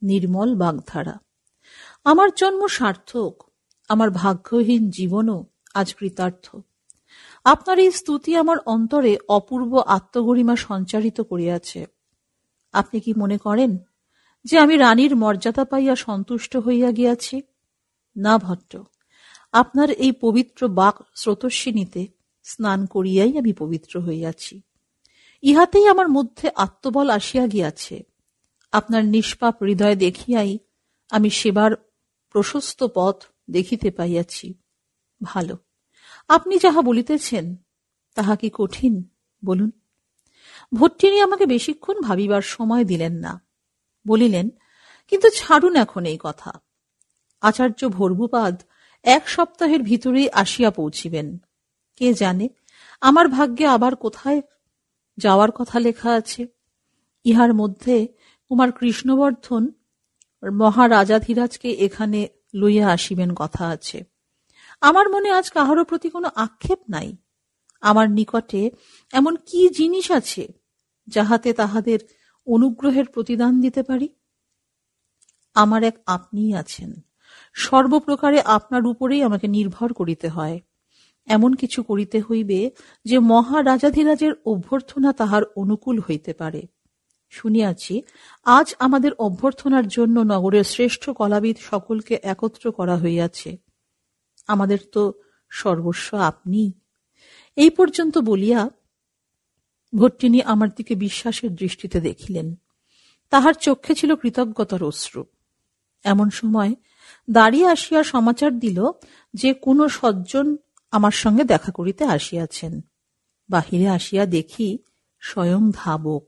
নির্মল বাগধারা আমার জন্ম সার্থক আমার ভাগ্যহীন জীবনও আজ কৃতার্থ আপনার এই স্তুতি আমার অন্তরে অপূর্ব আত্মগরিমা সঞ্চারিত করিয়াছে আপনি কি মনে করেন যে আমি রানীর মর্যাদা পাইয়া সন্তুষ্ট হইয়া গিয়াছি না ভট্ট আপনার এই পবিত্র বাক স্রোতস্বিনীতে স্নান করিয়াই আমি পবিত্র হইয়াছি ইহাতেই আমার মধ্যে আত্মবল আসিয়া গিয়াছে আপনার নিষ্পাপ হৃদয় দেখিয়াই আমি সেবার প্রশস্ত পথ দেখিতে পাইয়াছি ভালো আপনি যাহা বলিতেছেন তাহা কি কঠিন বলুন ভট্টিনী আমাকে বেশিক্ষণ ভাবিবার সময় দিলেন না বলিলেন কিন্তু ছাড়ুন এখন এই কথা আচার্য ভর্ভুপাদ এক সপ্তাহের ভিতরেই আসিয়া পৌঁছিবেন কে জানে আমার ভাগ্যে আবার কোথায় যাওয়ার কথা লেখা আছে ইহার মধ্যে কুমার কৃষ্ণবর্ধন মহারাজাধিরাজকে এখানে লইয়া আসিবেন কথা আছে আমার মনে আজ কাহারও প্রতি কোনো আক্ষেপ নাই আমার নিকটে এমন কি জিনিস আছে যাহাতে তাহাদের অনুগ্রহের প্রতিদান দিতে পারি আমার এক আপনিই আছেন সর্বপ্রকারে আপনার উপরেই আমাকে নির্ভর করিতে হয় এমন কিছু করিতে হইবে যে মহারাজাধিরাজের অভ্যর্থনা তাহার অনুকূল হইতে পারে শুনিয়াছি আজ আমাদের অভ্যর্থনার জন্য নগরের শ্রেষ্ঠ কলাবিদ সকলকে একত্র করা হইয়াছে আমাদের তো সর্বস্ব আপনি এই পর্যন্ত বলিয়া ভট্টিনী আমার দিকে বিশ্বাসের দৃষ্টিতে দেখিলেন তাহার চক্ষে ছিল কৃতজ্ঞতার অশ্রু এমন সময় দাঁড়িয়ে আসিয়া সমাচার দিল যে কোনো সজ্জন আমার সঙ্গে দেখা করিতে আসিয়াছেন বাহিরে আসিয়া দেখি স্বয়ং ধাবক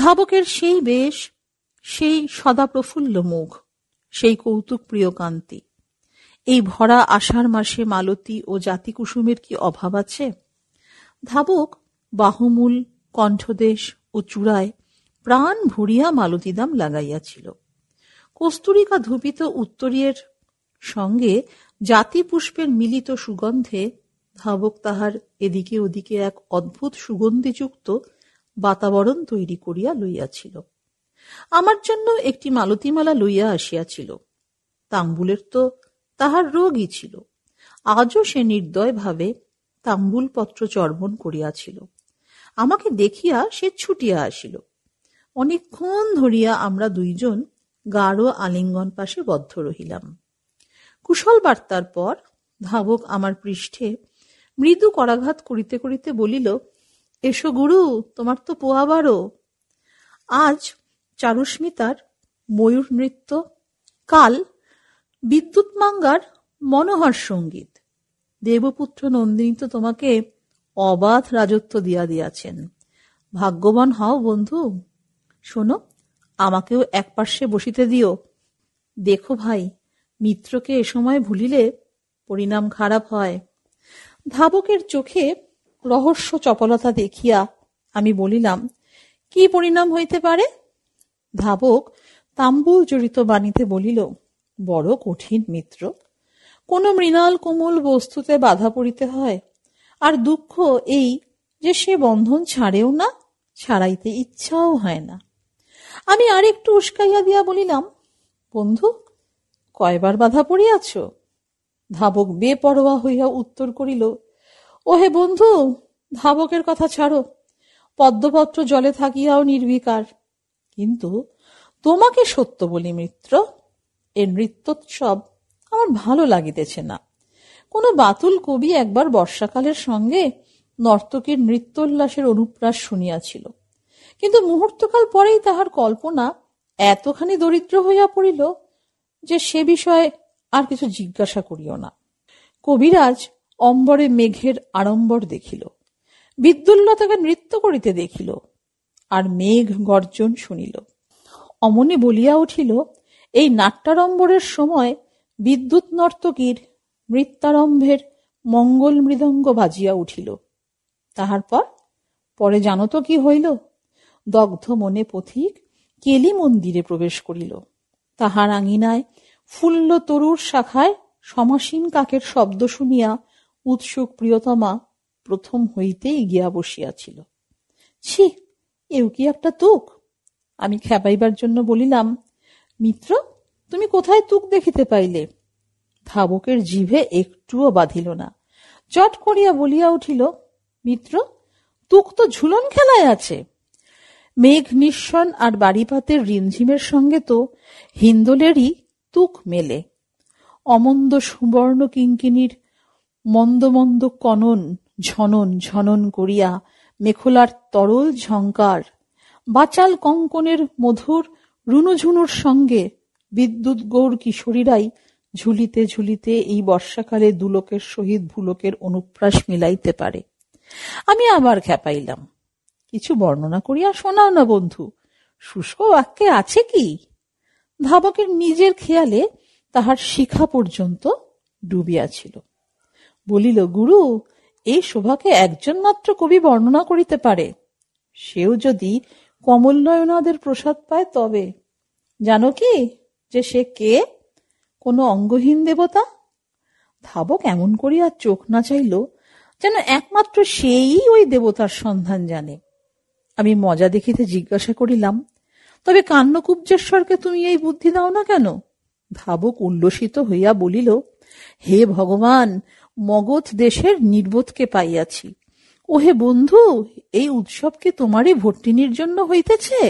ধাবকের সেই বেশ সেই সদা প্রফুল্ল মুখ সেই কৌতুক প্রিয় কান্তি এই ভরা আষাঢ় মাসে মালতী ও জাতিকুসুমের কি অভাব আছে ধাবক বাহুমূল কণ্ঠদেশ ও চূড়ায় প্রাণ ভরিয়া মালতিদাম লাগাইয়াছিল কস্তুরিকা ধূপিত উত্তরীয়ের সঙ্গে জাতি পুষ্পের মিলিত সুগন্ধে ধাবক তাহার এদিকে ওদিকে এক অদ্ভুত সুগন্ধিযুক্ত বাতাবরণ তৈরি করিয়া লইয়াছিল আমার জন্য একটি মালতীমালা লইয়া আসিয়াছিল তাম্বুলের তো তাহার রোগই ছিল আজও সে নির্দয়ভাবে তাম্বুলপত্র চর্বণ করিয়াছিল আমাকে দেখিয়া সে ছুটিয়া আসিল অনেকক্ষণ ধরিয়া আমরা দুইজন গাঢ় আলিঙ্গন পাশে বদ্ধ রহিলাম কুশল বার্তার পর ধাবক আমার পৃষ্ঠে মৃদু করাঘাত করিতে করিতে বলিল এসো গুরু তোমার তো পোয়াবারও আজ চারুস্মিতার ময়ূর নৃত্য কাল বিদ্যুৎ মাঙ্গার মনোহর সঙ্গীত দেবপুত্র নন্দিনী তো তোমাকে অবাধ রাজত্ব দিয়া দিয়াছেন ভাগ্যবান হও বন্ধু শোনো আমাকেও এক পার্শ্বে বসিতে দিও দেখো ভাই মিত্রকে এ সময় ভুলিলে পরিণাম খারাপ হয় ধাবকের চোখে রহস্য চপলতা দেখিয়া আমি বলিলাম কি পরিণাম হইতে পারে ধাবক তাম্বুল জড়িত বাণীতে বলিল বড় কঠিন মিত্র কোন মৃণাল কোমল বস্তুতে বাধা পড়িতে হয় আর দুঃখ এই যে সে বন্ধন ছাড়েও না ছাড়াইতে ইচ্ছাও হয় না আমি আর একটু উস্কাইয়া দিয়া বলিলাম বন্ধু কয়বার বাধা পড়িয়াছ ধাবক বেপরোয়া হইয়া উত্তর করিল ওহে বন্ধু ধাবকের কথা ছাড়ো পদ্মপত্র জলে থাকিয়াও নির্বিকার কিন্তু তোমাকে সত্য বলি মিত্র এ নৃত্যোৎসব আমার ভালো লাগিতেছে না কোনো বাতুল কবি একবার বর্ষাকালের সঙ্গে নর্তকীর নৃত্যোল্লাসের অনুপ্রাস শুনিয়াছিল কিন্তু মুহূর্তকাল পরেই তাহার কল্পনা এতখানি দরিদ্র হইয়া পড়িল যে সে বিষয়ে আর কিছু জিজ্ঞাসা করিও না কবিরাজ অম্বরে মেঘের আড়ম্বর দেখিল তাকে নৃত্য করিতে দেখিল আর মেঘ গর্জন শুনিল অমনি বলিয়া উঠিল এই নাট্যারম্বরের সময় বিদ্যুৎ নর্তকীর নৃত্যারম্ভের মৃদঙ্গ বাজিয়া উঠিল তাহার পর পরে জানো তো কি হইল দগ্ধ মনে পথিক কেলি মন্দিরে প্রবেশ করিল তাহার আঙিনায় ফুল্ল তরুর শাখায় সমাসীন কাকের শব্দ শুনিয়া উৎসুক প্রিয়তমা প্রথম হইতেই গিয়া বসিয়াছিল ছি এও কি একটা তুক আমি খেপাইবার জন্য বলিলাম মিত্র তুমি কোথায় তুক দেখিতে পাইলে ধাবকের জিভে একটুও বাঁধিল না চট করিয়া বলিয়া উঠিল মিত্র তুক তো ঝুলন খেলায় আছে মেঘ নিঃসন আর বাড়িপাতের রিমঝিমের সঙ্গে তো হিন্দোলেরই তুক মেলে অমন্দ সুবর্ণ কিঙ্কিনীর মন্দ মন্দ কনন ঝনন ঝনন করিয়া মেখলার তরল ঝঙ্কার বাচাল কঙ্কনের মধুর রুনুঝুনুর সঙ্গে বিদ্যুৎ গৌর কিশোরীরাই ঝুলিতে ঝুলিতে এই বর্ষাকালে দুলোকের সহিত ভুলোকের অনুপ্রাস মিলাইতে পারে আমি আবার খ্যাপাইলাম কিছু বর্ণনা করিয়া শোনাও না বন্ধু শুষ্ক বাক্যে আছে কি ধাবকের নিজের খেয়ালে তাহার শিখা পর্যন্ত ডুবিয়াছিল বলিল গুরু এই শোভাকে একজন মাত্র কবি বর্ণনা করিতে পারে সেও যদি কমল নয়নাদের প্রসাদ পায় তবে জানো কি যে সে কে কোনো অঙ্গহীন দেবতা ধাবক এমন করিয়া চোখ না চাইল যেন একমাত্র সেই ওই দেবতার সন্ধান জানে আমি মজা দেখিতে জিজ্ঞাসা করিলাম তবে কান্নকুব্জেশ্বরকে তুমি এই বুদ্ধি দাও না কেন ধাবক উল্লসিত হইয়া বলিল হে ভগবান মগধ দেশের নির্বোধকে পাইয়াছি ওহে বন্ধু এই উৎসবকে তোমারই ভর্তিনির জন্য হইতেছে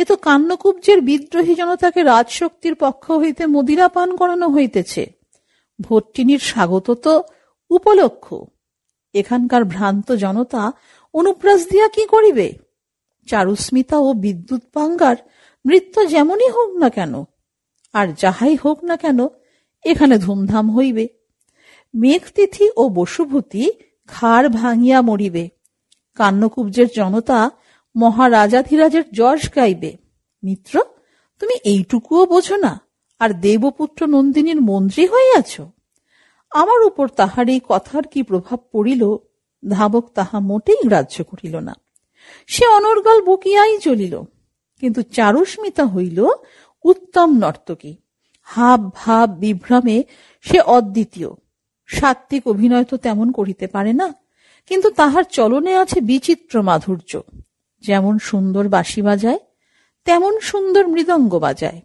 এ তো কান্নকুব্জের বিদ্রোহী জনতাকে রাজশক্তির পক্ষ হইতে মদিরা পান করানো হইতেছে ভোটটিনির স্বাগত তো উপলক্ষ এখানকার ভ্রান্ত জনতা অনুপ্রাস দিয়া কি করিবে চারুস্মিতা ও বিদ্যুৎ পাঙ্গার নৃত্য যেমনই হোক না কেন আর যাহাই হোক না কেন এখানে ধুমধাম হইবে মেঘতিথি ও বসুভূতি খাড় ভাঙিয়া মরিবে কান্নকুব্জের জনতা মহারাজাধিরাজের যশ গাইবে মিত্র তুমি এইটুকুও বোঝো না আর দেবপুত্র নন্দিনীর মন্ত্রী হইয়াছ আমার উপর তাহার এই কথার কি প্রভাব পড়িল ধাবক তাহা মোটেই গ্রাহ্য করিল না সে অনর্গল বকিয়াই চলিল কিন্তু চারুস্মিতা হইল উত্তম নর্তকী হাব ভাব বিভ্রমে সে অদ্বিতীয় সাত্ত্বিক অভিনয় তো তেমন করিতে পারে না কিন্তু তাহার চলনে আছে বিচিত্র মাধুর্য যেমন সুন্দর বাঁশি বাজায় তেমন সুন্দর মৃদঙ্গ বাজায়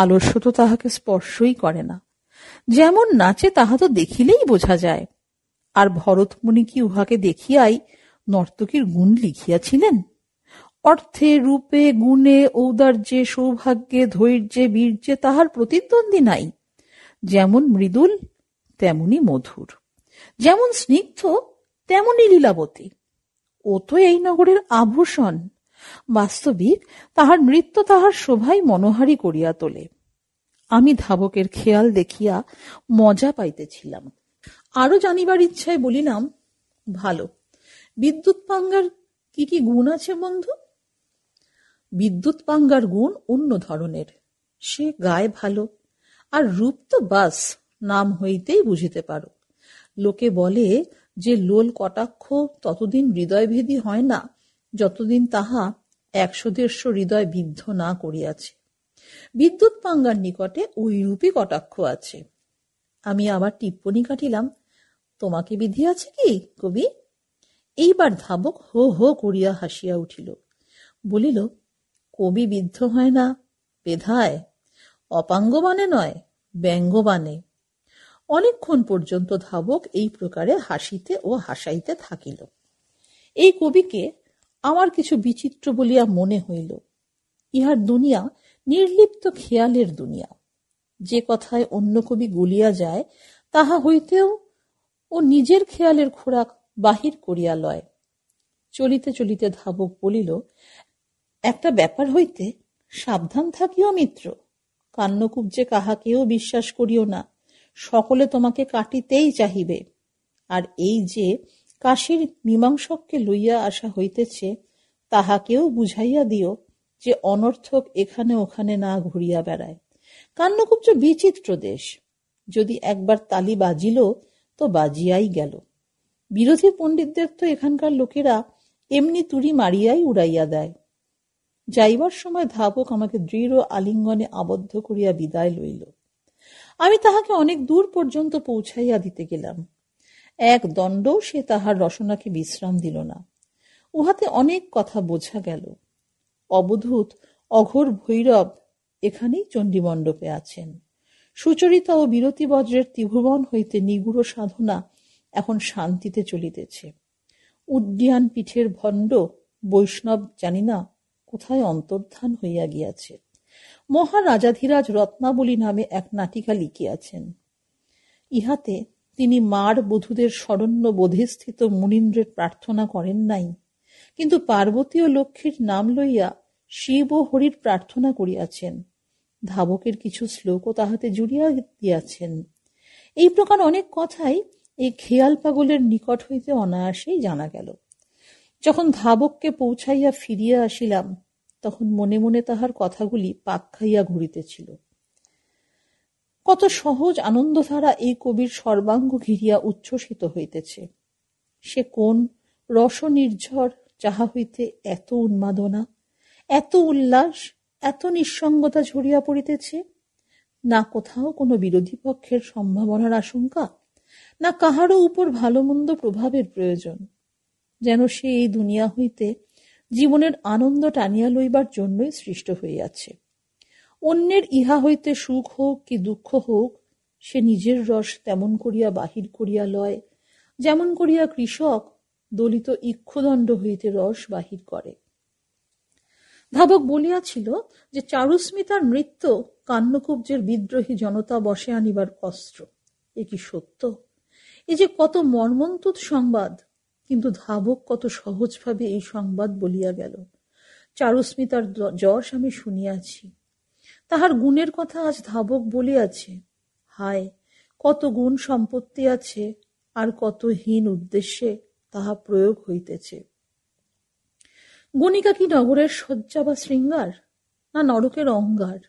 আলস্য তো তাহাকে স্পর্শই করে না যেমন নাচে তাহা তো দেখিলেই বোঝা যায় আর ভরতমণি কি উহাকে দেখিয়াই নর্তকীর গুণ লিখিয়াছিলেন অর্থে রূপে গুণে ঔদার্যে সৌভাগ্যে ধৈর্যে বীর্যে তাহার প্রতিদ্বন্দ্বী নাই যেমন মৃদুল তেমনি মধুর যেমন স্নিগ্ধ তেমনি লীলাবতী ও তো এই নগরের আভূষণ বাস্তবিক তাহার নৃত্য তাহার শোভাই মনোহারি করিয়া তোলে আমি ধাবকের খেয়াল দেখিয়া মজা পাইতেছিলাম আরো জানিবার ইচ্ছায় বলিলাম ভালো বিদ্যুৎ পাঙ্গার কি কি গুণ আছে বন্ধু বিদ্যুৎ পাঙ্গার গুণ অন্য ধরনের সে গায়ে ভালো আর রূপ তো বাস নাম হইতেই বুঝিতে পারো লোকে বলে যে লোল কটাক্ষ ততদিন হৃদয়ভেদী হয় না যতদিন তাহা একশো দেড়শো হৃদয় বিদ্ধ না করিয়াছে বিদ্যুৎ পাঙ্গার নিকটে ওইরূপই কটাক্ষ আছে আমি আবার টিপ্পণী কাটিলাম তোমাকে বিধি আছে কি কবি এইবার ধাবক হো হো করিয়া হাসিয়া উঠিল বলিল কবি বিদ্ধ হয় না বেধায় অপাঙ্গবানে নয় ব্যঙ্গবানে অনেকক্ষণ পর্যন্ত ধাবক এই প্রকারে হাসিতে ও হাসাইতে থাকিল এই কবিকে আমার কিছু বিচিত্র বলিয়া মনে হইল ইহার দুনিয়া নির্লিপ্ত খেয়ালের দুনিয়া যে কথায় অন্য কবি গলিয়া যায় তাহা হইতেও ও নিজের খেয়ালের খোরাক বাহির করিয়া লয় চলিতে চলিতে ধাবক বলিল একটা ব্যাপার হইতে সাবধান থাকিও মিত্র কান্নকুব যে কাহাকেও বিশ্বাস করিও না সকলে তোমাকে কাটিতেই চাহিবে আর এই যে কাশীর মীমাংসককে লইয়া আসা হইতেছে তাহাকেও বুঝাইয়া দিও যে অনর্থক এখানে ওখানে না ঘুরিয়া বেড়ায় কান্নকুব্জ বিচিত্র দেশ যদি একবার তালি বাজিল তো বাজিয়াই গেল বিরোধী পণ্ডিতদের তো এখানকার লোকেরা এমনি তুড়ি মারিয়াই উড়াইয়া দেয় যাইবার সময় ধাবক আমাকে দৃঢ় আলিঙ্গনে আবদ্ধ করিয়া বিদায় লইল আমি তাহাকে অনেক দূর পর্যন্ত পৌঁছাইয়া দিতে গেলাম এক দণ্ড সে তাহার রসনাকে বিশ্রাম দিল না উহাতে অনেক কথা বোঝা গেল অবধূত অঘোর ভৈরব এখানেই চণ্ডীমণ্ডপে আছেন সুচরিতা ও বিরতি বজ্রের ত্রিভুবন হইতে নিগুড় সাধনা এখন শান্তিতে চলিতেছে উড্ডিয়ান পিঠের ভণ্ড বৈষ্ণব জানি না কোথায় অন্তর্ধান হইয়া গিয়াছে মহারাজাধিরাজ রত্নাবলী নামে এক নাটিকা লিখিয়াছেন ইহাতে তিনি মার বধূদের স্মরণ্য বোধেস্থিত মুনীন্দ্রের প্রার্থনা করেন নাই কিন্তু পার্বতী ও লক্ষ্মীর নাম লইয়া শিব ও হরির প্রার্থনা করিয়াছেন ধাবকের কিছু শ্লোকও তাহাতে জুড়িয়া দিয়াছেন এই প্রকার অনেক কথাই এই খেয়াল পাগলের নিকট হইতে অনায়াসেই জানা গেল যখন ধাবককে পৌঁছাইয়া ফিরিয়া আসিলাম তখন মনে মনে তাহার কথাগুলি পাক খাইয়া ঘুরিতেছিল কত সহজ আনন্দধারা এই কবির সর্বাঙ্গ ঘিরিয়া উচ্ছ্বসিত হইতেছে সে কোন রস নির্ঝর যাহা হইতে এত উন্মাদনা এত উল্লাস এত নিঃসঙ্গতা ঝরিয়া পড়িতেছে না কোথাও কোনো বিরোধী পক্ষের সম্ভাবনার আশঙ্কা না কাহারও উপর ভালো মন্দ প্রভাবের প্রয়োজন যেন সে এই দুনিয়া হইতে জীবনের আনন্দ টানিয়া লইবার জন্যই সৃষ্ট হইয়াছে অন্যের ইহা হইতে সুখ হোক কি দুঃখ হোক সে নিজের রস তেমন করিয়া বাহির করিয়া লয় যেমন করিয়া কৃষক দলিত ইক্ষুদণ্ড হইতে রস বাহির করে ধাবক বলিয়াছিল যে চারুস্মিতার মৃত্যু কান্নকুব্জের বিদ্রোহী জনতা বসে আনিবার অস্ত্র এ কি সত্য এ যে কত মর্মন্তুত সংবাদ কিন্তু ধাবক কত সহজভাবে এই সংবাদ বলিয়া গেল চারুস্মিতার যশ আমি শুনিয়াছি তাহার গুণের কথা আজ ধাবক বলিয়াছে হায় কত গুণ সম্পত্তি আছে আর কত হীন উদ্দেশ্যে তাহা প্রয়োগ হইতেছে গণিকা কি নগরের শয্যা বা শৃঙ্গার না নরকের অঙ্গার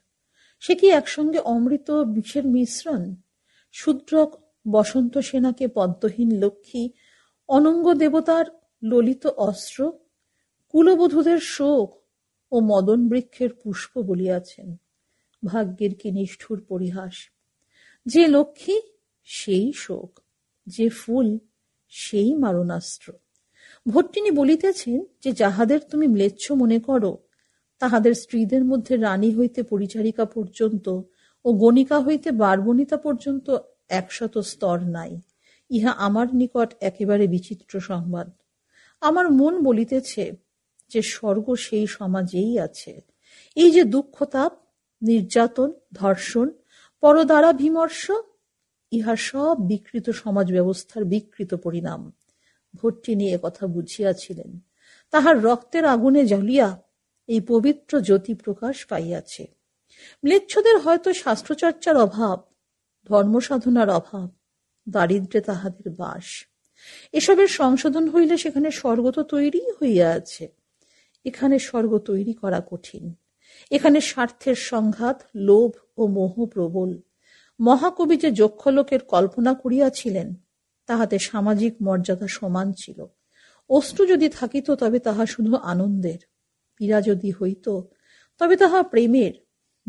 সে কি একসঙ্গে অমৃত বিষের মিশ্রণ শূদ্রক বসন্ত সেনাকে পদ্মহীন লক্ষ্মী অনঙ্গ দেবতার ললিত অস্ত্র কুলবধূদের শোক ও মদন বৃক্ষের পুষ্প বলিয়াছেন ভাগ্যের কি নিষ্ঠুর পরিহাস যে লক্ষ্মী সেই শোক যে ফুল সেই মারণাস্ত্র ভট্টিনী বলিতেছেন যে যাহাদের তুমি ম্লেচ্ছ মনে করো তাহাদের স্ত্রীদের মধ্যে রানী হইতে পরিচারিকা পর্যন্ত ও গণিকা হইতে বারবণিতা পর্যন্ত একশত স্তর নাই ইহা আমার নিকট একেবারে বিচিত্র সংবাদ আমার মন বলিতেছে যে স্বর্গ সেই সমাজেই আছে এই যে দুঃখতাপ নির্যাতন ধর্ষণ পরদ্বারা বিমর্ষ ইহা সব বিকৃত সমাজ ব্যবস্থার বিকৃত পরিণাম ভট্টি নিয়ে কথা বুঝিয়াছিলেন তাহার রক্তের আগুনে জ্বলিয়া এই পবিত্র জ্যোতি প্রকাশ পাইয়াছে ম্লেচ্ছদের হয়তো শাস্ত্রচর্চার অভাব ধর্মসাধনার অভাব দারিদ্রে তাহাদের বাস এসবের সংশোধন হইলে সেখানে স্বর্গ তো তৈরিই হইয়া আছে এখানে স্বর্গ তৈরি করা কঠিন এখানে স্বার্থের সংঘাত লোভ ও মোহ প্রবল মহাকবি যে যক্ষলোকের কল্পনা করিয়াছিলেন তাহাতে সামাজিক মর্যাদা সমান ছিল অশ্রু যদি থাকিত তবে তাহা শুধু আনন্দের পীড়া যদি হইত তবে তাহা প্রেমের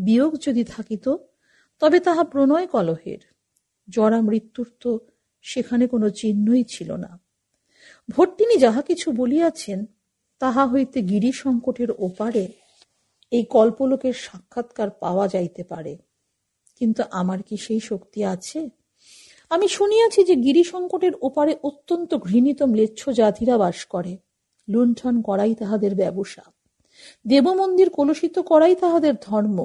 বিয়োগ যদি থাকিত তবে তাহা প্রণয় কলহের জরা মৃত্যুর তো সেখানে কোনো চিহ্নই ছিল না তিনি যাহা কিছু বলিয়াছেন তাহা হইতে গিরি সংকটের ওপারে এই কল্পলোকের সাক্ষাৎকার পাওয়া যাইতে পারে কিন্তু আমার কি সেই শক্তি আছে আমি শুনিয়াছি যে গিরি সংকটের ওপারে অত্যন্ত ঘৃণিত ম্লেচ্ছ জাতিরা বাস করে লুণ্ঠন করাই তাহাদের ব্যবসা দেবমন্দির কলুষিত করাই তাহাদের ধর্ম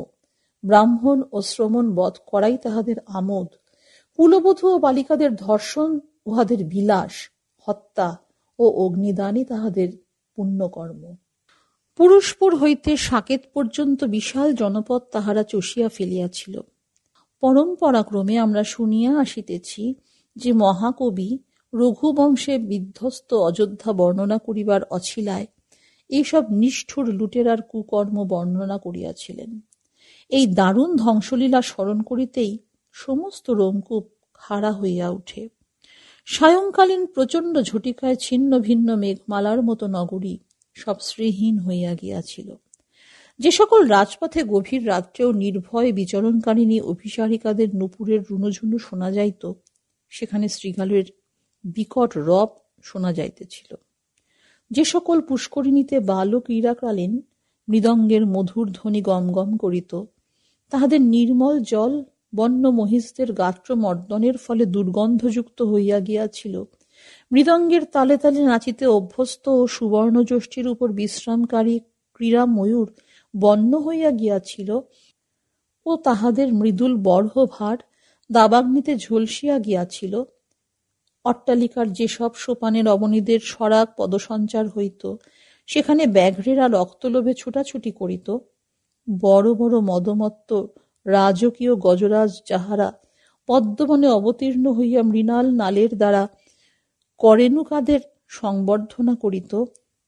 ব্রাহ্মণ ও শ্রমণ বধ করাই তাহাদের আমোদ কুলবধূ ও বালিকাদের ধর্ষণ উহাদের বিলাস হত্যা ও অগ্নিদানই তাহাদের পুণ্যকর্ম পুরুষপুর হইতে সাকেত পর্যন্ত বিশাল জনপদ তাহারা চষিয়া ফেলিয়াছিল পরম্পরাক্রমে আমরা শুনিয়া আসিতেছি যে মহাকবি রঘুবংশে বিধ্বস্ত অযোধ্যা বর্ণনা করিবার অছিলায় এইসব নিষ্ঠুর লুটেরার কুকর্ম বর্ণনা করিয়াছিলেন এই দারুণ ধ্বংসলীলা স্মরণ করিতেই সমস্ত রোমকূপ খাড়া হইয়া উঠে সায়ংকালীন প্রচণ্ড ঝটিকায় ছিন্ন ভিন্ন মেঘমালার মতো নগরী সব শ্রীহীন হইয়া গিয়াছিল যে সকল রাজপথে গভীর রাত্রেও নির্ভয় বিচরণকারিণী অভিসারিকাদের নুপুরের রুণঝুনু শোনা যাইত সেখানে শ্রীগালের বিকট রব শোনা যাইতেছিল যে সকল পুষ্করিণীতে বালক ক্রীড়াকালীন মৃদঙ্গের মধুর ধ্বনি গমগম করিত তাহাদের নির্মল জল বন্য মহিষদের গাত্রমর্দনের ফলে দুর্গন্ধযুক্ত হইয়া গিয়াছিল মৃদঙ্গের তালে তালে নাচিতে অভ্যস্ত ও সুবর্ণযষ্টির উপর বিশ্রামকারী ক্রীড়া ময়ূর বন্য হইয়া গিয়াছিল ও তাহাদের মৃদুল বর্হভার দাবাগ্নিতে ঝলসিয়া গিয়াছিল অট্টালিকার যেসব সোপানের অবনীদের সরাগ পদসঞ্চার হইত সেখানে ব্যাঘ্রেরা রক্তলোভে ছুটাছুটি করিত বড় বড় মদমত্ত রাজকীয় গজরাজ যাহারা পদ্মবনে অবতীর্ণ হইয়া মৃণাল নালের দ্বারা করেনুকাদের সংবর্ধনা করিত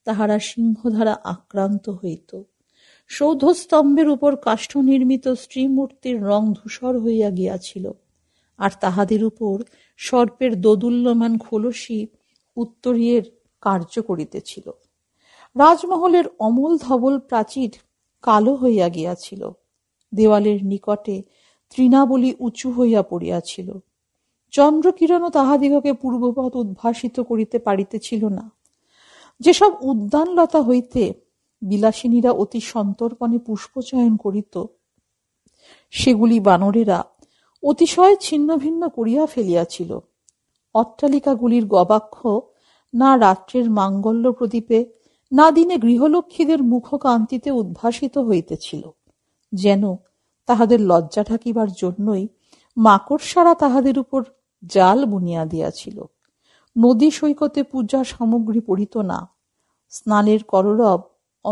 তাহারা সিংহধারা আক্রান্ত হইত সৌধস্তম্ভের উপর কাষ্ঠ নির্মিত স্ত্রীমূর্তির রং ধূসর হইয়া গিয়াছিল আর তাহাদের উপর সর্পের দোদুল্যমান খোলসি উত্তরীয়ের কার্য করিতেছিল রাজমহলের অমল ধবল প্রাচীর কালো হইয়া গিয়াছিল দেওয়ালের নিকটে তৃণাবলী উঁচু হইয়া পড়িয়াছিল চন্দ্রকিরণও তাহাদিগকে পূর্বপথ উদ্ভাসিত করিতে পারিতেছিল না যেসব উদ্যানলতা হইতে বিলাসিনীরা অতি সন্তর্পণে পুষ্পচয়ন করিত সেগুলি বানরেরা অতিশয় ছিন্ন ভিন্ন করিয়া ফেলিয়াছিল অট্টালিকাগুলির গবাক্ষ না রাত্রের মাঙ্গল্য প্রদীপে না দিনে গৃহলক্ষ্মীদের মুখকান্তিতে উদ্ভাসিত হইতেছিল যেন তাহাদের লজ্জা ঢাকিবার জন্যই মাকড়সারা তাহাদের উপর জাল বুনিয়া দিয়াছিল নদী সৈকতে পূজা সামগ্রী পড়িত না স্নানের করলব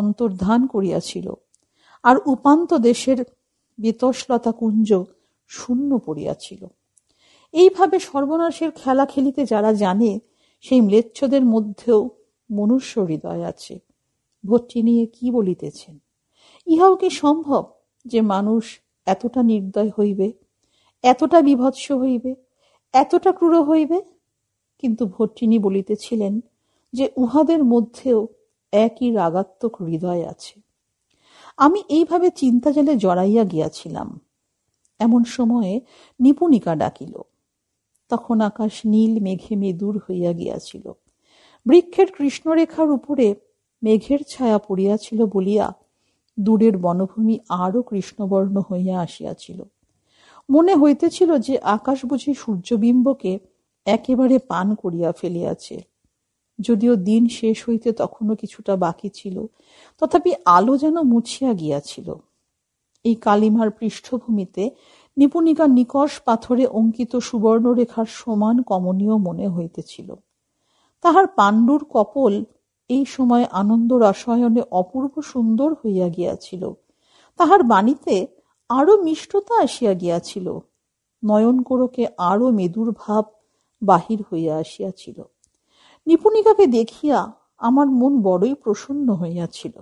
অন্তর্ধান করিয়াছিল আর উপান্ত দেশের বেতসলতা কুঞ্জ শূন্য পড়িয়াছিল এইভাবে সর্বনাশের খেলা খেলিতে যারা জানে সেই ম্লেচ্ছদের মধ্যেও মনুষ্য হৃদয় আছে ভর্তি নিয়ে কি বলিতেছেন ইহাও কি সম্ভব যে মানুষ এতটা নির্দয় হইবে এতটা বিভৎস হইবে এতটা ক্রূর হইবে কিন্তু ভট্টিনী বলিতেছিলেন যে উহাদের মধ্যেও একই রাগাত্মক হৃদয় আছে আমি এইভাবে চিন্তা জালে জড়াইয়া গিয়াছিলাম এমন সময়ে নিপুণিকা ডাকিল তখন আকাশ নীল মেঘে মেদুর হইয়া গিয়াছিল বৃক্ষের কৃষ্ণরেখার উপরে মেঘের ছায়া পড়িয়াছিল বলিয়া দূরের বনভূমি আরও কৃষ্ণবর্ণ হইয়া আসিয়াছিল মনে হইতেছিল যে আকাশ বুঝি সূর্যবিম্বকে একেবারে পান করিয়া ফেলিয়াছে যদিও দিন শেষ হইতে তখনও কিছুটা বাকি ছিল তথাপি আলো যেন মুছিয়া গিয়াছিল এই কালিমার পৃষ্ঠভূমিতে নিপুণিকা নিকষ পাথরে অঙ্কিত সুবর্ণরেখার সমান কমনীয় মনে হইতেছিল তাহার পাণ্ডুর কপল এই সময় আনন্দ রসায়নে অপূর্ব সুন্দর হইয়া গিয়াছিল তাহার বাণীতে আরও মিষ্টতা আসিয়া গিয়াছিল নয়ন নয়নকোরকে আরও মেদুর ভাব বাহির হইয়া আসিয়াছিল নিপুণিকাকে দেখিয়া আমার মন বড়ই প্রসন্ন হইয়াছিল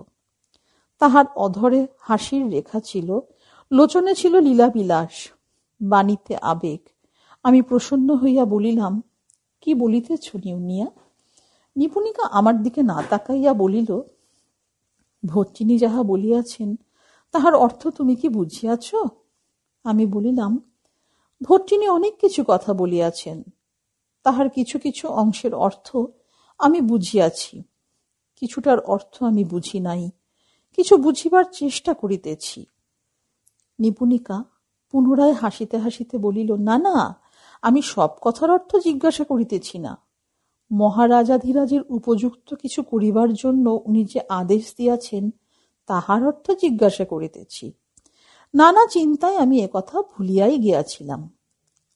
তাহার অধরে হাসির রেখা ছিল লোচনে ছিল লীলাবিলাস বাণীতে আবেগ আমি প্রসন্ন হইয়া বলিলাম কি বলিতেছ নিউনিয়া নিপুণিকা আমার দিকে না তাকাইয়া বলিল ভর্তিনি যাহা বলিয়াছেন তাহার অর্থ তুমি কি বুঝিয়াছ আমি বলিলাম ভর্তিনি অনেক কিছু কথা বলিয়াছেন তাহার কিছু কিছু অংশের অর্থ আমি বুঝিয়াছি কিছুটার অর্থ আমি বুঝি নাই কিছু বুঝিবার চেষ্টা করিতেছি নিপুণিকা পুনরায় হাসিতে হাসিতে বলিল না না আমি সব কথার অর্থ জিজ্ঞাসা করিতেছি না মহারাজাধিরাজের উপযুক্ত কিছু করিবার জন্য উনি যে আদেশ দিয়াছেন তাহার অর্থ জিজ্ঞাসা করিতেছি নানা চিন্তায় আমি একথা ভুলিয়াই গিয়াছিলাম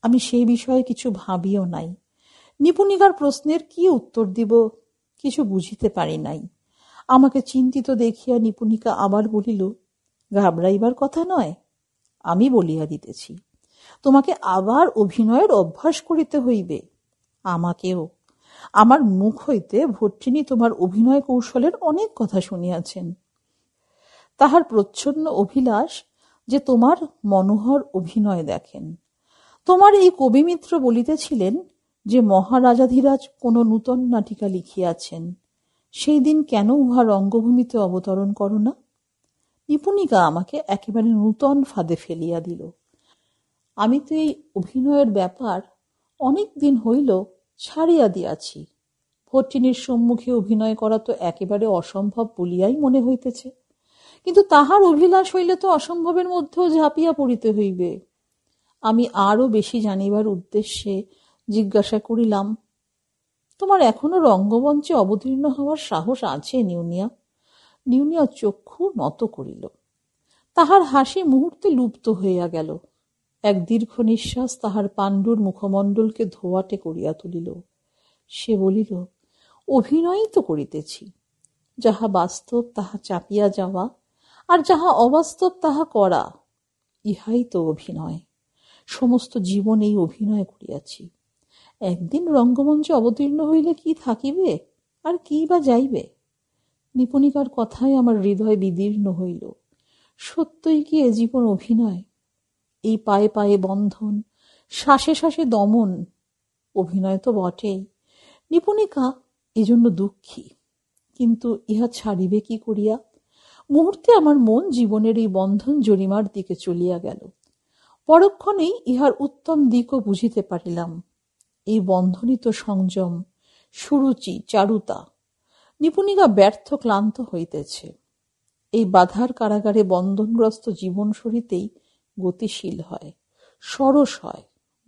আমি সেই বিষয়ে কিছু ভাবিও নাই নিপুণিকার প্রশ্নের কি উত্তর দিব কিছু বুঝিতে পারি নাই আমাকে চিন্তিত দেখিয়া নিপুণিকা আবার বলিল ঘাবড়াইবার কথা নয় আমি বলিয়া দিতেছি তোমাকে আবার অভিনয়ের অভ্যাস করিতে হইবে আমাকেও আমার মুখ হইতে ভট্টিনী তোমার অভিনয় কৌশলের অনেক কথা শুনিয়াছেন তাহার প্রচ্ছন্ন অভিলাষ যে তোমার মনোহর অভিনয় দেখেন তোমার এই কবিমিত্র বলিতেছিলেন যে মহারাজাধিরাজ কোন নূতন নাটিকা লিখিয়াছেন সেই দিন কেন উহার রঙ্গভূমিতে অবতরণ করো না নিপুণিকা আমাকে একেবারে নূতন ফাঁদে ফেলিয়া দিল আমি তো এই অভিনয়ের ব্যাপার অনেক দিন হইল ছাড়িয়া দিয়াছি ভট্টিনীর সম্মুখে অভিনয় করা তো একেবারে অসম্ভব বলিয়াই মনে হইতেছে কিন্তু তাহার অভিলাষ হইলে তো অসম্ভবের মধ্যেও ঝাঁপিয়া পড়িতে হইবে আমি আরও বেশি জানিবার উদ্দেশ্যে জিজ্ঞাসা করিলাম তোমার এখনো রঙ্গমঞ্চে অবতীর্ণ হওয়ার সাহস আছে নিউনিয়া নিউনিয়া চক্ষু নত করিল তাহার হাসি মুহূর্তে লুপ্ত হইয়া গেল এক দীর্ঘ নিঃশ্বাস তাহার পাণ্ডুর মুখমণ্ডলকে ধোয়াটে করিয়া তুলিল সে বলিল অভিনয়ই তো করিতেছি যাহা বাস্তব তাহা চাপিয়া যাওয়া আর যাহা অবাস্তব তাহা করা ইহাই তো অভিনয় সমস্ত জীবন এই অভিনয় করিয়াছি একদিন রঙ্গমঞ্চে অবতীর্ণ হইলে কি থাকিবে আর কি বা যাইবে নিপুণিকার কথায় আমার হৃদয় বিদীর্ণ হইল সত্যই কি এ জীবন অভিনয় এই পায়ে পায়ে বন্ধন শ্বাসে শ্বাসে দমন অভিনয় তো বটেই নিপুণিকা এজন্য দুঃখী কিন্তু ইহা ছাড়িবে কি করিয়া মুহূর্তে আমার মন জীবনের এই বন্ধন জরিমার দিকে চলিয়া গেল পরক্ষণেই ইহার উত্তম দিকও বুঝিতে পারিলাম এই বন্ধনিত সংযম সুরুচি চারুতা নিপুণিকা ব্যর্থ ক্লান্ত হইতেছে এই বাধার কারাগারে বন্ধনগ্রস্ত জীবন সরিতেই গতিশীল হয় সরস হয়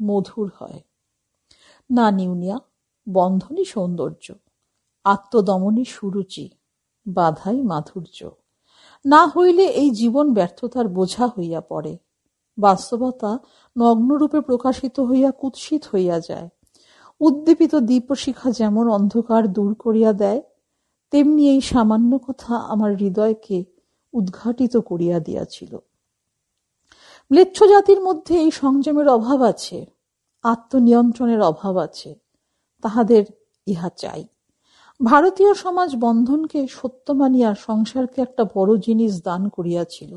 মধুর হয় না নিউনিয়া বন্ধনই সৌন্দর্য আত্মদমনই সুরুচি বাধাই মাধুর্য না হইলে এই জীবন ব্যর্থতার বোঝা হইয়া পড়ে বাস্তবতা নগ্নরূপে প্রকাশিত হইয়া কুৎসিত হইয়া যায় উদ্দীপিত দীপশিখা যেমন অন্ধকার দূর করিয়া দেয় তেমনি এই সামান্য কথা আমার হৃদয়কে উদ্ঘাটিত করিয়া দিয়াছিল ম্লেচ্ছ জাতির মধ্যে এই সংযমের অভাব আছে আত্মনিয়ন্ত্রণের অভাব আছে তাহাদের ইহা চাই ভারতীয় সমাজ বন্ধনকে সত্য মানিয়া সংসারকে একটা বড় জিনিস দান করিয়াছিল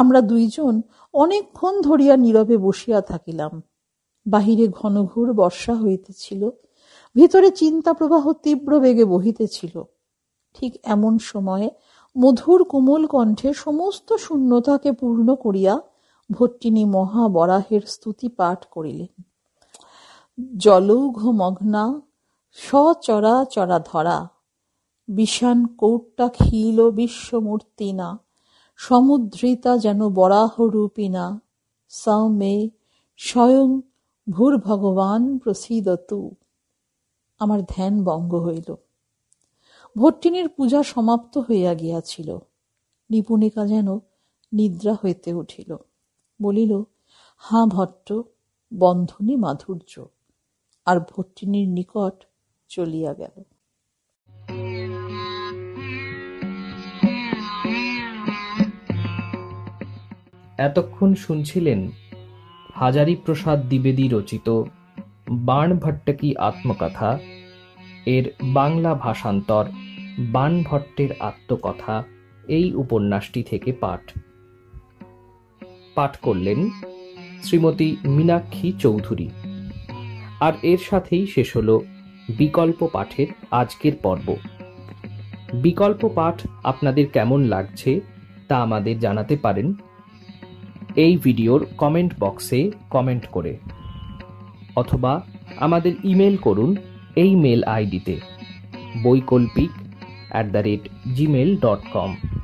আমরা দুইজন অনেকক্ষণ ধরিয়া নীরবে বসিয়া থাকিলাম বাহিরে ঘনঘোর বর্ষা হইতেছিল ভিতরে চিন্তা প্রবাহ তীব্র বেগে বহিতেছিল ঠিক এমন সময়ে মধুর কোমল কণ্ঠে সমস্ত শূন্যতাকে পূর্ণ করিয়া ভট্টিনী মহাবরাহের স্তুতি পাঠ করিলেন জলৌঘমগ্না ধরা বিষান কৌট্টা খিল না সমুদ্রিতা যেন না সৌমে স্বয়ং ভূর্ভগবান প্রসিদতু আমার ধ্যান বঙ্গ হইল ভট্টিনীর পূজা সমাপ্ত হইয়া গিয়াছিল নিপুণিকা যেন নিদ্রা হইতে উঠিল বলিল হাঁ ভট্ট বন্ধনী মাধুর্য আর ভট্টিনীর নিকট চলিয়া গেল এতক্ষণ শুনছিলেন হাজারি প্রসাদ দ্বিবেদী রচিত ভট্টকি আত্মকথা এর বাংলা ভাষান্তর বাণ ভট্টের আত্মকথা এই উপন্যাসটি থেকে পাঠ পাঠ করলেন শ্রীমতী মীনাক্ষী চৌধুরী আর এর সাথেই শেষ হল বিকল্প পাঠের আজকের পর্ব বিকল্প পাঠ আপনাদের কেমন লাগছে তা আমাদের জানাতে পারেন এই ভিডিওর কমেন্ট বক্সে কমেন্ট করে অথবা আমাদের ইমেল করুন এই মেল আইডিতে বৈকল্পিক at the rate Gmail dot com